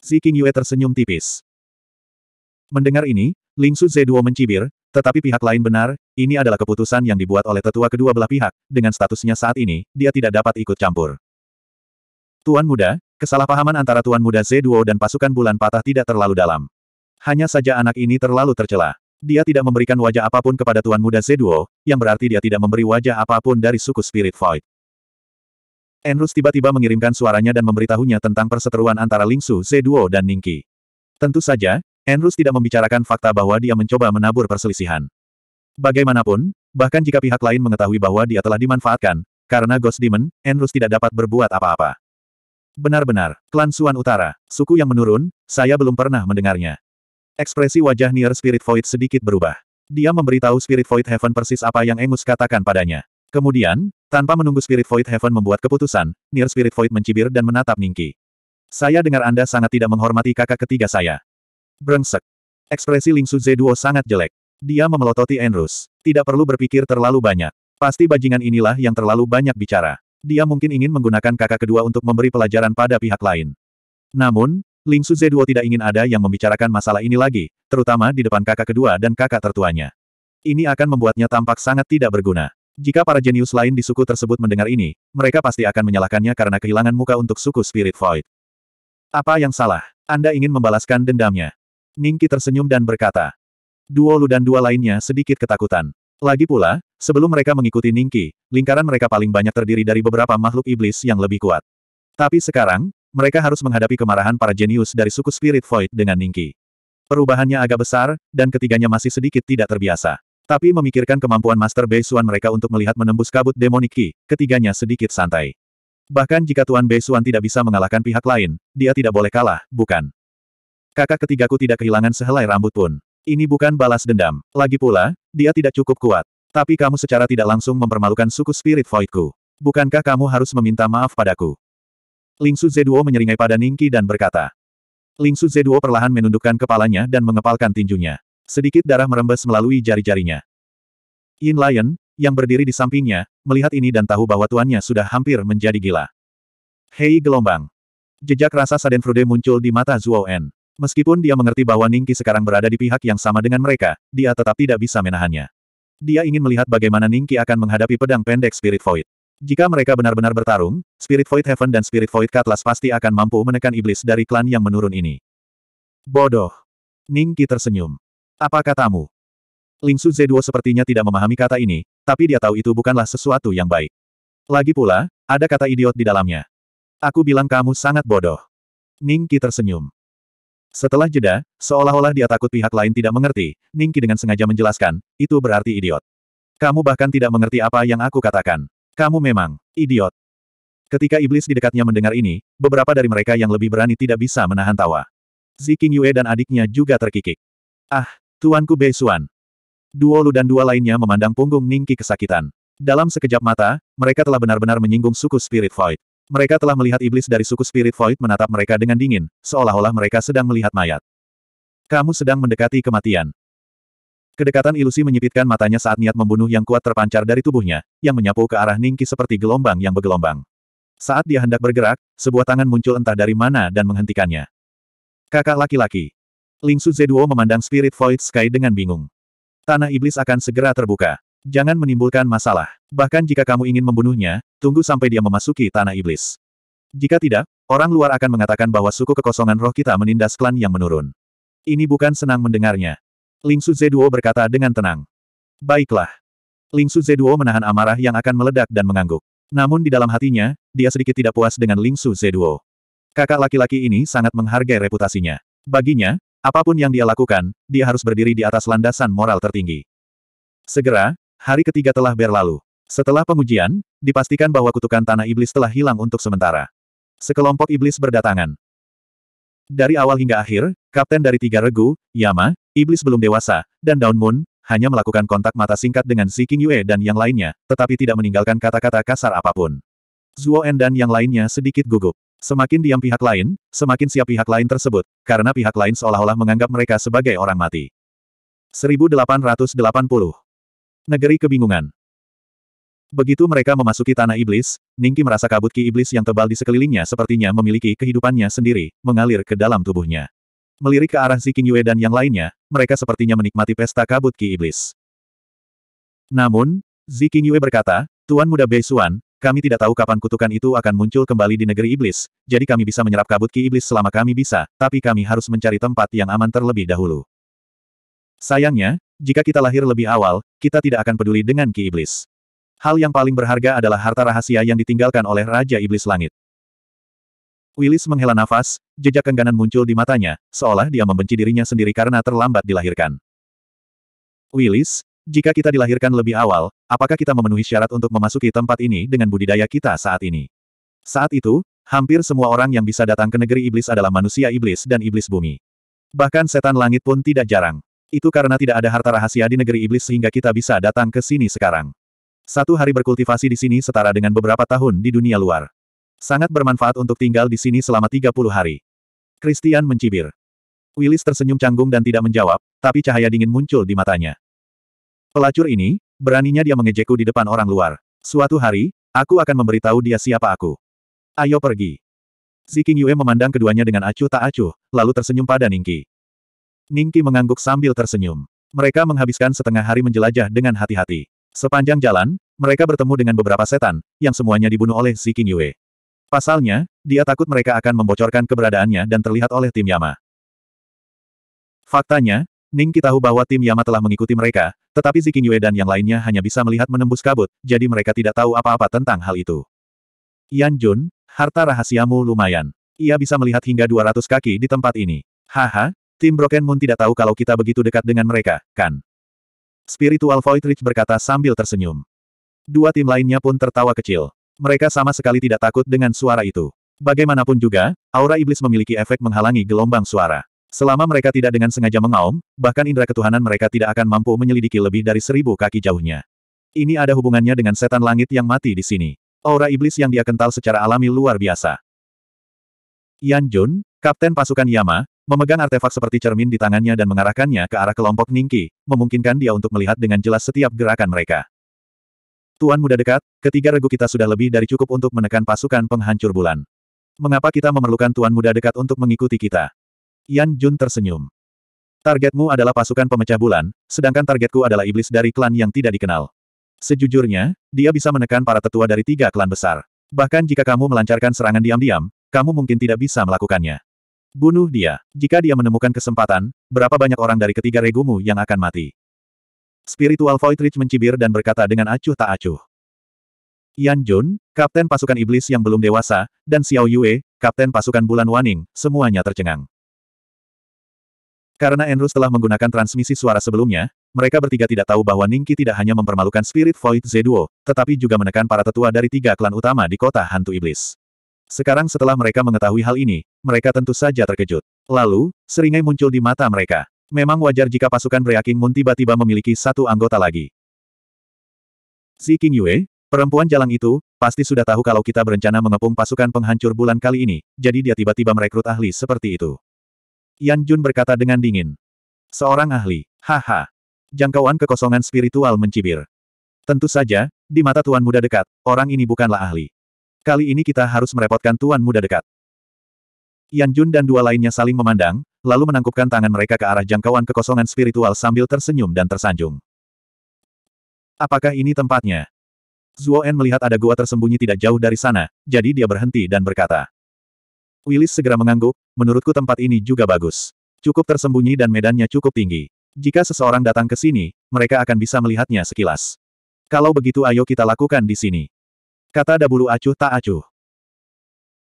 King Yue tersenyum tipis. Mendengar ini, Ling Su Zeduo mencibir, tetapi pihak lain benar, ini adalah keputusan yang dibuat oleh tetua kedua belah pihak, dengan statusnya saat ini, dia tidak dapat ikut campur. Tuan muda, kesalahpahaman antara Tuan muda Zeduo dan pasukan bulan patah tidak terlalu dalam. Hanya saja anak ini terlalu tercela. Dia tidak memberikan wajah apapun kepada Tuan muda Zeduo, yang berarti dia tidak memberi wajah apapun dari suku Spirit Void. Enrus tiba-tiba mengirimkan suaranya dan memberitahunya tentang perseteruan antara Lingsu Zeduo dan Ningki. Tentu saja, Enrus tidak membicarakan fakta bahwa dia mencoba menabur perselisihan. Bagaimanapun, bahkan jika pihak lain mengetahui bahwa dia telah dimanfaatkan, karena Ghost Demon, Enrus tidak dapat berbuat apa-apa. Benar-benar, klan Suan Utara, suku yang menurun, saya belum pernah mendengarnya. Ekspresi wajah Nier Spirit Void sedikit berubah. Dia memberitahu Spirit Void Heaven persis apa yang Engus katakan padanya. Kemudian, tanpa menunggu Spirit Void Heaven membuat keputusan, Nier Spirit Void mencibir dan menatap Ningki. Saya dengar Anda sangat tidak menghormati kakak ketiga saya. Brengsek. Ekspresi Ling Suze Duo sangat jelek. Dia memelototi Enrus. Tidak perlu berpikir terlalu banyak. Pasti bajingan inilah yang terlalu banyak bicara. Dia mungkin ingin menggunakan kakak kedua untuk memberi pelajaran pada pihak lain. Namun, Ling Suze Duo tidak ingin ada yang membicarakan masalah ini lagi, terutama di depan kakak kedua dan kakak tertuanya. Ini akan membuatnya tampak sangat tidak berguna. Jika para jenius lain di suku tersebut mendengar ini, mereka pasti akan menyalahkannya karena kehilangan muka untuk suku Spirit Void. Apa yang salah? Anda ingin membalaskan dendamnya. Ningki tersenyum dan berkata. Duo Lu dan dua lainnya sedikit ketakutan. Lagi pula, sebelum mereka mengikuti Ningki, lingkaran mereka paling banyak terdiri dari beberapa makhluk iblis yang lebih kuat. Tapi sekarang, mereka harus menghadapi kemarahan para jenius dari suku Spirit Void dengan Ningki. Perubahannya agak besar, dan ketiganya masih sedikit tidak terbiasa. Tapi memikirkan kemampuan Master Bei Xuan mereka untuk melihat menembus kabut demonik Qi, ketiganya sedikit santai. Bahkan jika Tuan Bei Xuan tidak bisa mengalahkan pihak lain, dia tidak boleh kalah, bukan? Kakak ketigaku tidak kehilangan sehelai rambut pun. Ini bukan balas dendam. Lagi pula, dia tidak cukup kuat. Tapi kamu secara tidak langsung mempermalukan suku spirit voidku. Bukankah kamu harus meminta maaf padaku? Ling Su Zeduo menyeringai pada Ningki dan berkata. Ling Su Zeduo perlahan menundukkan kepalanya dan mengepalkan tinjunya. Sedikit darah merembes melalui jari-jarinya. Yin Lion, yang berdiri di sampingnya, melihat ini dan tahu bahwa tuannya sudah hampir menjadi gila. Hei gelombang! Jejak rasa Frude muncul di mata Zhuo En. Meskipun dia mengerti bahwa Ningki sekarang berada di pihak yang sama dengan mereka, dia tetap tidak bisa menahannya. Dia ingin melihat bagaimana Ningki akan menghadapi pedang pendek Spirit Void. Jika mereka benar-benar bertarung, Spirit Void Heaven dan Spirit Void Cutlass pasti akan mampu menekan iblis dari klan yang menurun ini. Bodoh. Ningki tersenyum. Apa katamu? Ling Su Zeduo sepertinya tidak memahami kata ini, tapi dia tahu itu bukanlah sesuatu yang baik. Lagi pula, ada kata idiot di dalamnya. Aku bilang kamu sangat bodoh. Ning Qi tersenyum. Setelah jeda, seolah-olah dia takut pihak lain tidak mengerti, Ning Qi dengan sengaja menjelaskan, itu berarti idiot. Kamu bahkan tidak mengerti apa yang aku katakan. Kamu memang, idiot. Ketika iblis di dekatnya mendengar ini, beberapa dari mereka yang lebih berani tidak bisa menahan tawa. Ziking Yue dan adiknya juga terkikik. Ah, Tuanku Bei Xuan. Duo Lu dan dua lainnya memandang punggung Ningki kesakitan. Dalam sekejap mata, mereka telah benar-benar menyinggung suku Spirit Void. Mereka telah melihat iblis dari suku Spirit Void menatap mereka dengan dingin, seolah-olah mereka sedang melihat mayat. Kamu sedang mendekati kematian. Kedekatan ilusi menyipitkan matanya saat niat membunuh yang kuat terpancar dari tubuhnya, yang menyapu ke arah Ningki seperti gelombang yang bergelombang. Saat dia hendak bergerak, sebuah tangan muncul entah dari mana dan menghentikannya. Kakak laki-laki. Ling Lingsu Zeduo memandang Spirit Void Sky dengan bingung. Tanah Iblis akan segera terbuka. Jangan menimbulkan masalah. Bahkan jika kamu ingin membunuhnya, tunggu sampai dia memasuki Tanah Iblis. Jika tidak, orang luar akan mengatakan bahwa suku kekosongan roh kita menindas klan yang menurun. Ini bukan senang mendengarnya. Ling Lingsu Zeduo berkata dengan tenang. Baiklah. Ling Lingsu Zeduo menahan amarah yang akan meledak dan mengangguk. Namun di dalam hatinya, dia sedikit tidak puas dengan Ling Lingsu Zeduo. Kakak laki-laki ini sangat menghargai reputasinya. Baginya, Apapun yang dia lakukan, dia harus berdiri di atas landasan moral tertinggi. Segera, hari ketiga telah berlalu. Setelah pengujian, dipastikan bahwa kutukan tanah iblis telah hilang untuk sementara. Sekelompok iblis berdatangan. Dari awal hingga akhir, kapten dari tiga regu, Yama, iblis belum dewasa, dan Daun Moon, hanya melakukan kontak mata singkat dengan Si King Yue dan yang lainnya, tetapi tidak meninggalkan kata-kata kasar apapun. Zuo En dan yang lainnya sedikit gugup. Semakin diam pihak lain, semakin siap pihak lain tersebut, karena pihak lain seolah-olah menganggap mereka sebagai orang mati. 1880. Negeri Kebingungan Begitu mereka memasuki Tanah Iblis, Ningki merasa kabut ki iblis yang tebal di sekelilingnya sepertinya memiliki kehidupannya sendiri, mengalir ke dalam tubuhnya. Melirik ke arah Ziking Yue dan yang lainnya, mereka sepertinya menikmati pesta kabut ki iblis. Namun, Ziking Yue berkata, Tuan Muda Bei Xuan, kami tidak tahu kapan kutukan itu akan muncul kembali di negeri iblis, jadi kami bisa menyerap kabut ki iblis selama kami bisa, tapi kami harus mencari tempat yang aman terlebih dahulu. Sayangnya, jika kita lahir lebih awal, kita tidak akan peduli dengan ki iblis. Hal yang paling berharga adalah harta rahasia yang ditinggalkan oleh Raja Iblis Langit. Willis menghela nafas, jejak kengganan muncul di matanya, seolah dia membenci dirinya sendiri karena terlambat dilahirkan. Willis, jika kita dilahirkan lebih awal, apakah kita memenuhi syarat untuk memasuki tempat ini dengan budidaya kita saat ini? Saat itu, hampir semua orang yang bisa datang ke negeri iblis adalah manusia iblis dan iblis bumi. Bahkan setan langit pun tidak jarang. Itu karena tidak ada harta rahasia di negeri iblis sehingga kita bisa datang ke sini sekarang. Satu hari berkultivasi di sini setara dengan beberapa tahun di dunia luar. Sangat bermanfaat untuk tinggal di sini selama 30 hari. Christian mencibir. Willis tersenyum canggung dan tidak menjawab, tapi cahaya dingin muncul di matanya. Pelacur ini, beraninya dia mengejekku di depan orang luar. Suatu hari, aku akan memberitahu dia siapa aku. Ayo pergi. Ziking Yue memandang keduanya dengan acuh tak acuh, lalu tersenyum pada Ningki. Ningki mengangguk sambil tersenyum. Mereka menghabiskan setengah hari menjelajah dengan hati-hati. Sepanjang jalan, mereka bertemu dengan beberapa setan, yang semuanya dibunuh oleh Ziking Yue. Pasalnya, dia takut mereka akan membocorkan keberadaannya dan terlihat oleh tim Yama. Faktanya, Ning kita tahu bahwa tim Yama telah mengikuti mereka, tetapi Ziking Yue dan yang lainnya hanya bisa melihat menembus kabut, jadi mereka tidak tahu apa-apa tentang hal itu. Yan Jun, harta rahasiamu lumayan. Ia bisa melihat hingga 200 kaki di tempat ini. Haha, tim Broken Moon tidak tahu kalau kita begitu dekat dengan mereka, kan? Spiritual Void Rich berkata sambil tersenyum. Dua tim lainnya pun tertawa kecil. Mereka sama sekali tidak takut dengan suara itu. Bagaimanapun juga, aura iblis memiliki efek menghalangi gelombang suara. Selama mereka tidak dengan sengaja mengaum, bahkan indera ketuhanan mereka tidak akan mampu menyelidiki lebih dari seribu kaki jauhnya. Ini ada hubungannya dengan setan langit yang mati di sini. Aura iblis yang dia kental secara alami luar biasa. Yan Jun, Kapten Pasukan Yama, memegang artefak seperti cermin di tangannya dan mengarahkannya ke arah kelompok Ningki, memungkinkan dia untuk melihat dengan jelas setiap gerakan mereka. Tuan muda dekat, ketiga regu kita sudah lebih dari cukup untuk menekan pasukan penghancur bulan. Mengapa kita memerlukan tuan muda dekat untuk mengikuti kita? Yan Jun tersenyum. Targetmu adalah pasukan pemecah bulan, sedangkan targetku adalah iblis dari klan yang tidak dikenal. Sejujurnya, dia bisa menekan para tetua dari tiga klan besar. Bahkan jika kamu melancarkan serangan diam-diam, kamu mungkin tidak bisa melakukannya. Bunuh dia. Jika dia menemukan kesempatan, berapa banyak orang dari ketiga regumu yang akan mati? Spiritual Void Rich mencibir dan berkata dengan acuh tak acuh. Yan Jun, kapten pasukan iblis yang belum dewasa, dan Xiao Yue, kapten pasukan bulan Waning, semuanya tercengang. Karena Enrus telah menggunakan transmisi suara sebelumnya, mereka bertiga tidak tahu bahwa Ningki tidak hanya mempermalukan Spirit Void Zeduo, tetapi juga menekan para tetua dari tiga klan utama di kota hantu iblis. Sekarang setelah mereka mengetahui hal ini, mereka tentu saja terkejut. Lalu, seringai muncul di mata mereka. Memang wajar jika pasukan Breaking Moon tiba-tiba memiliki satu anggota lagi. Si King Yue, perempuan jalan itu, pasti sudah tahu kalau kita berencana mengepung pasukan penghancur bulan kali ini, jadi dia tiba-tiba merekrut ahli seperti itu. Yan Jun berkata dengan dingin. Seorang ahli. Haha. Jangkauan kekosongan spiritual mencibir. Tentu saja, di mata Tuan Muda dekat, orang ini bukanlah ahli. Kali ini kita harus merepotkan Tuan Muda dekat. Yan Jun dan dua lainnya saling memandang, lalu menangkupkan tangan mereka ke arah jangkauan kekosongan spiritual sambil tersenyum dan tersanjung. Apakah ini tempatnya? Zuo En melihat ada gua tersembunyi tidak jauh dari sana, jadi dia berhenti dan berkata. Willis segera mengangguk, menurutku tempat ini juga bagus. Cukup tersembunyi dan medannya cukup tinggi. Jika seseorang datang ke sini, mereka akan bisa melihatnya sekilas. Kalau begitu ayo kita lakukan di sini. Kata Dabulu acuh tak acuh.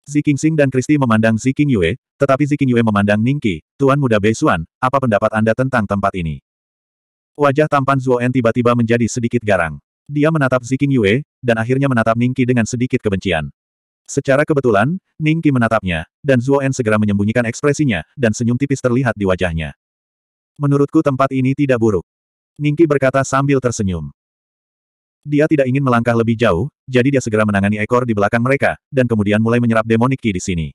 Zi Sing dan Kristi memandang Zi Yue, tetapi Zi Yue memandang Ningki, Tuan Muda Beisuan, apa pendapat Anda tentang tempat ini? Wajah tampan Zuo En tiba-tiba menjadi sedikit garang. Dia menatap Zi Yue, dan akhirnya menatap Ningki dengan sedikit kebencian. Secara kebetulan, Ning Qi menatapnya, dan Zuo En segera menyembunyikan ekspresinya, dan senyum tipis terlihat di wajahnya. Menurutku tempat ini tidak buruk. Ning Qi berkata sambil tersenyum. Dia tidak ingin melangkah lebih jauh, jadi dia segera menangani ekor di belakang mereka, dan kemudian mulai menyerap demonik Qi di sini.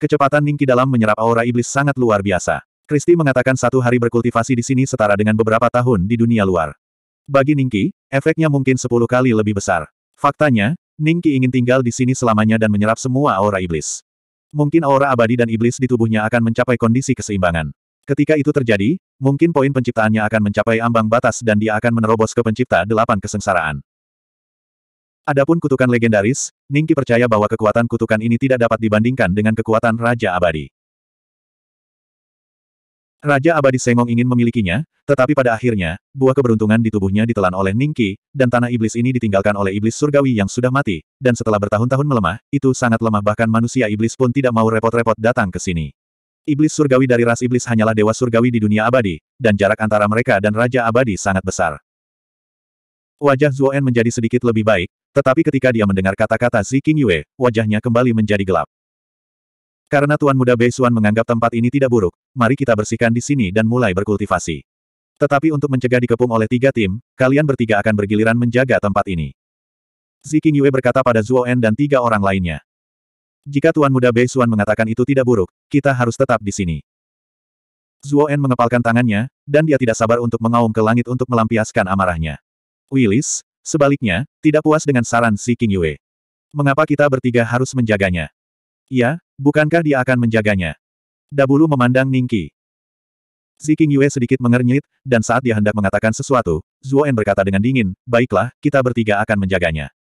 Kecepatan Ning Qi dalam menyerap aura iblis sangat luar biasa. Christie mengatakan satu hari berkultivasi di sini setara dengan beberapa tahun di dunia luar. Bagi Ningki, efeknya mungkin sepuluh kali lebih besar. Faktanya, Ningki ingin tinggal di sini selamanya dan menyerap semua aura iblis. Mungkin aura abadi dan iblis di tubuhnya akan mencapai kondisi keseimbangan. Ketika itu terjadi, mungkin poin penciptaannya akan mencapai ambang batas dan dia akan menerobos ke pencipta delapan kesengsaraan. Adapun kutukan legendaris, Ningki percaya bahwa kekuatan kutukan ini tidak dapat dibandingkan dengan kekuatan Raja Abadi. Raja Abadi Sengong ingin memilikinya, tetapi pada akhirnya, buah keberuntungan di tubuhnya ditelan oleh Ningqi, dan tanah iblis ini ditinggalkan oleh iblis surgawi yang sudah mati, dan setelah bertahun-tahun melemah, itu sangat lemah bahkan manusia iblis pun tidak mau repot-repot datang ke sini. Iblis surgawi dari ras iblis hanyalah dewa surgawi di dunia abadi, dan jarak antara mereka dan Raja Abadi sangat besar. Wajah Zuoen menjadi sedikit lebih baik, tetapi ketika dia mendengar kata-kata Zi Qingyue, wajahnya kembali menjadi gelap. Karena Tuan Muda Bei Beisuan menganggap tempat ini tidak buruk, mari kita bersihkan di sini dan mulai berkultivasi. Tetapi untuk mencegah dikepung oleh tiga tim, kalian bertiga akan bergiliran menjaga tempat ini. Ziking Yue berkata pada Zhuo En dan tiga orang lainnya. Jika Tuan Muda Bei Beisuan mengatakan itu tidak buruk, kita harus tetap di sini. Zhuo En mengepalkan tangannya, dan dia tidak sabar untuk mengaum ke langit untuk melampiaskan amarahnya. Willis, sebaliknya, tidak puas dengan saran Ziking Yue. Mengapa kita bertiga harus menjaganya? Iya, bukankah dia akan menjaganya? Dabulu memandang Ningki. Si King Yue sedikit mengernyit, dan saat dia hendak mengatakan sesuatu, En berkata dengan dingin, baiklah, kita bertiga akan menjaganya.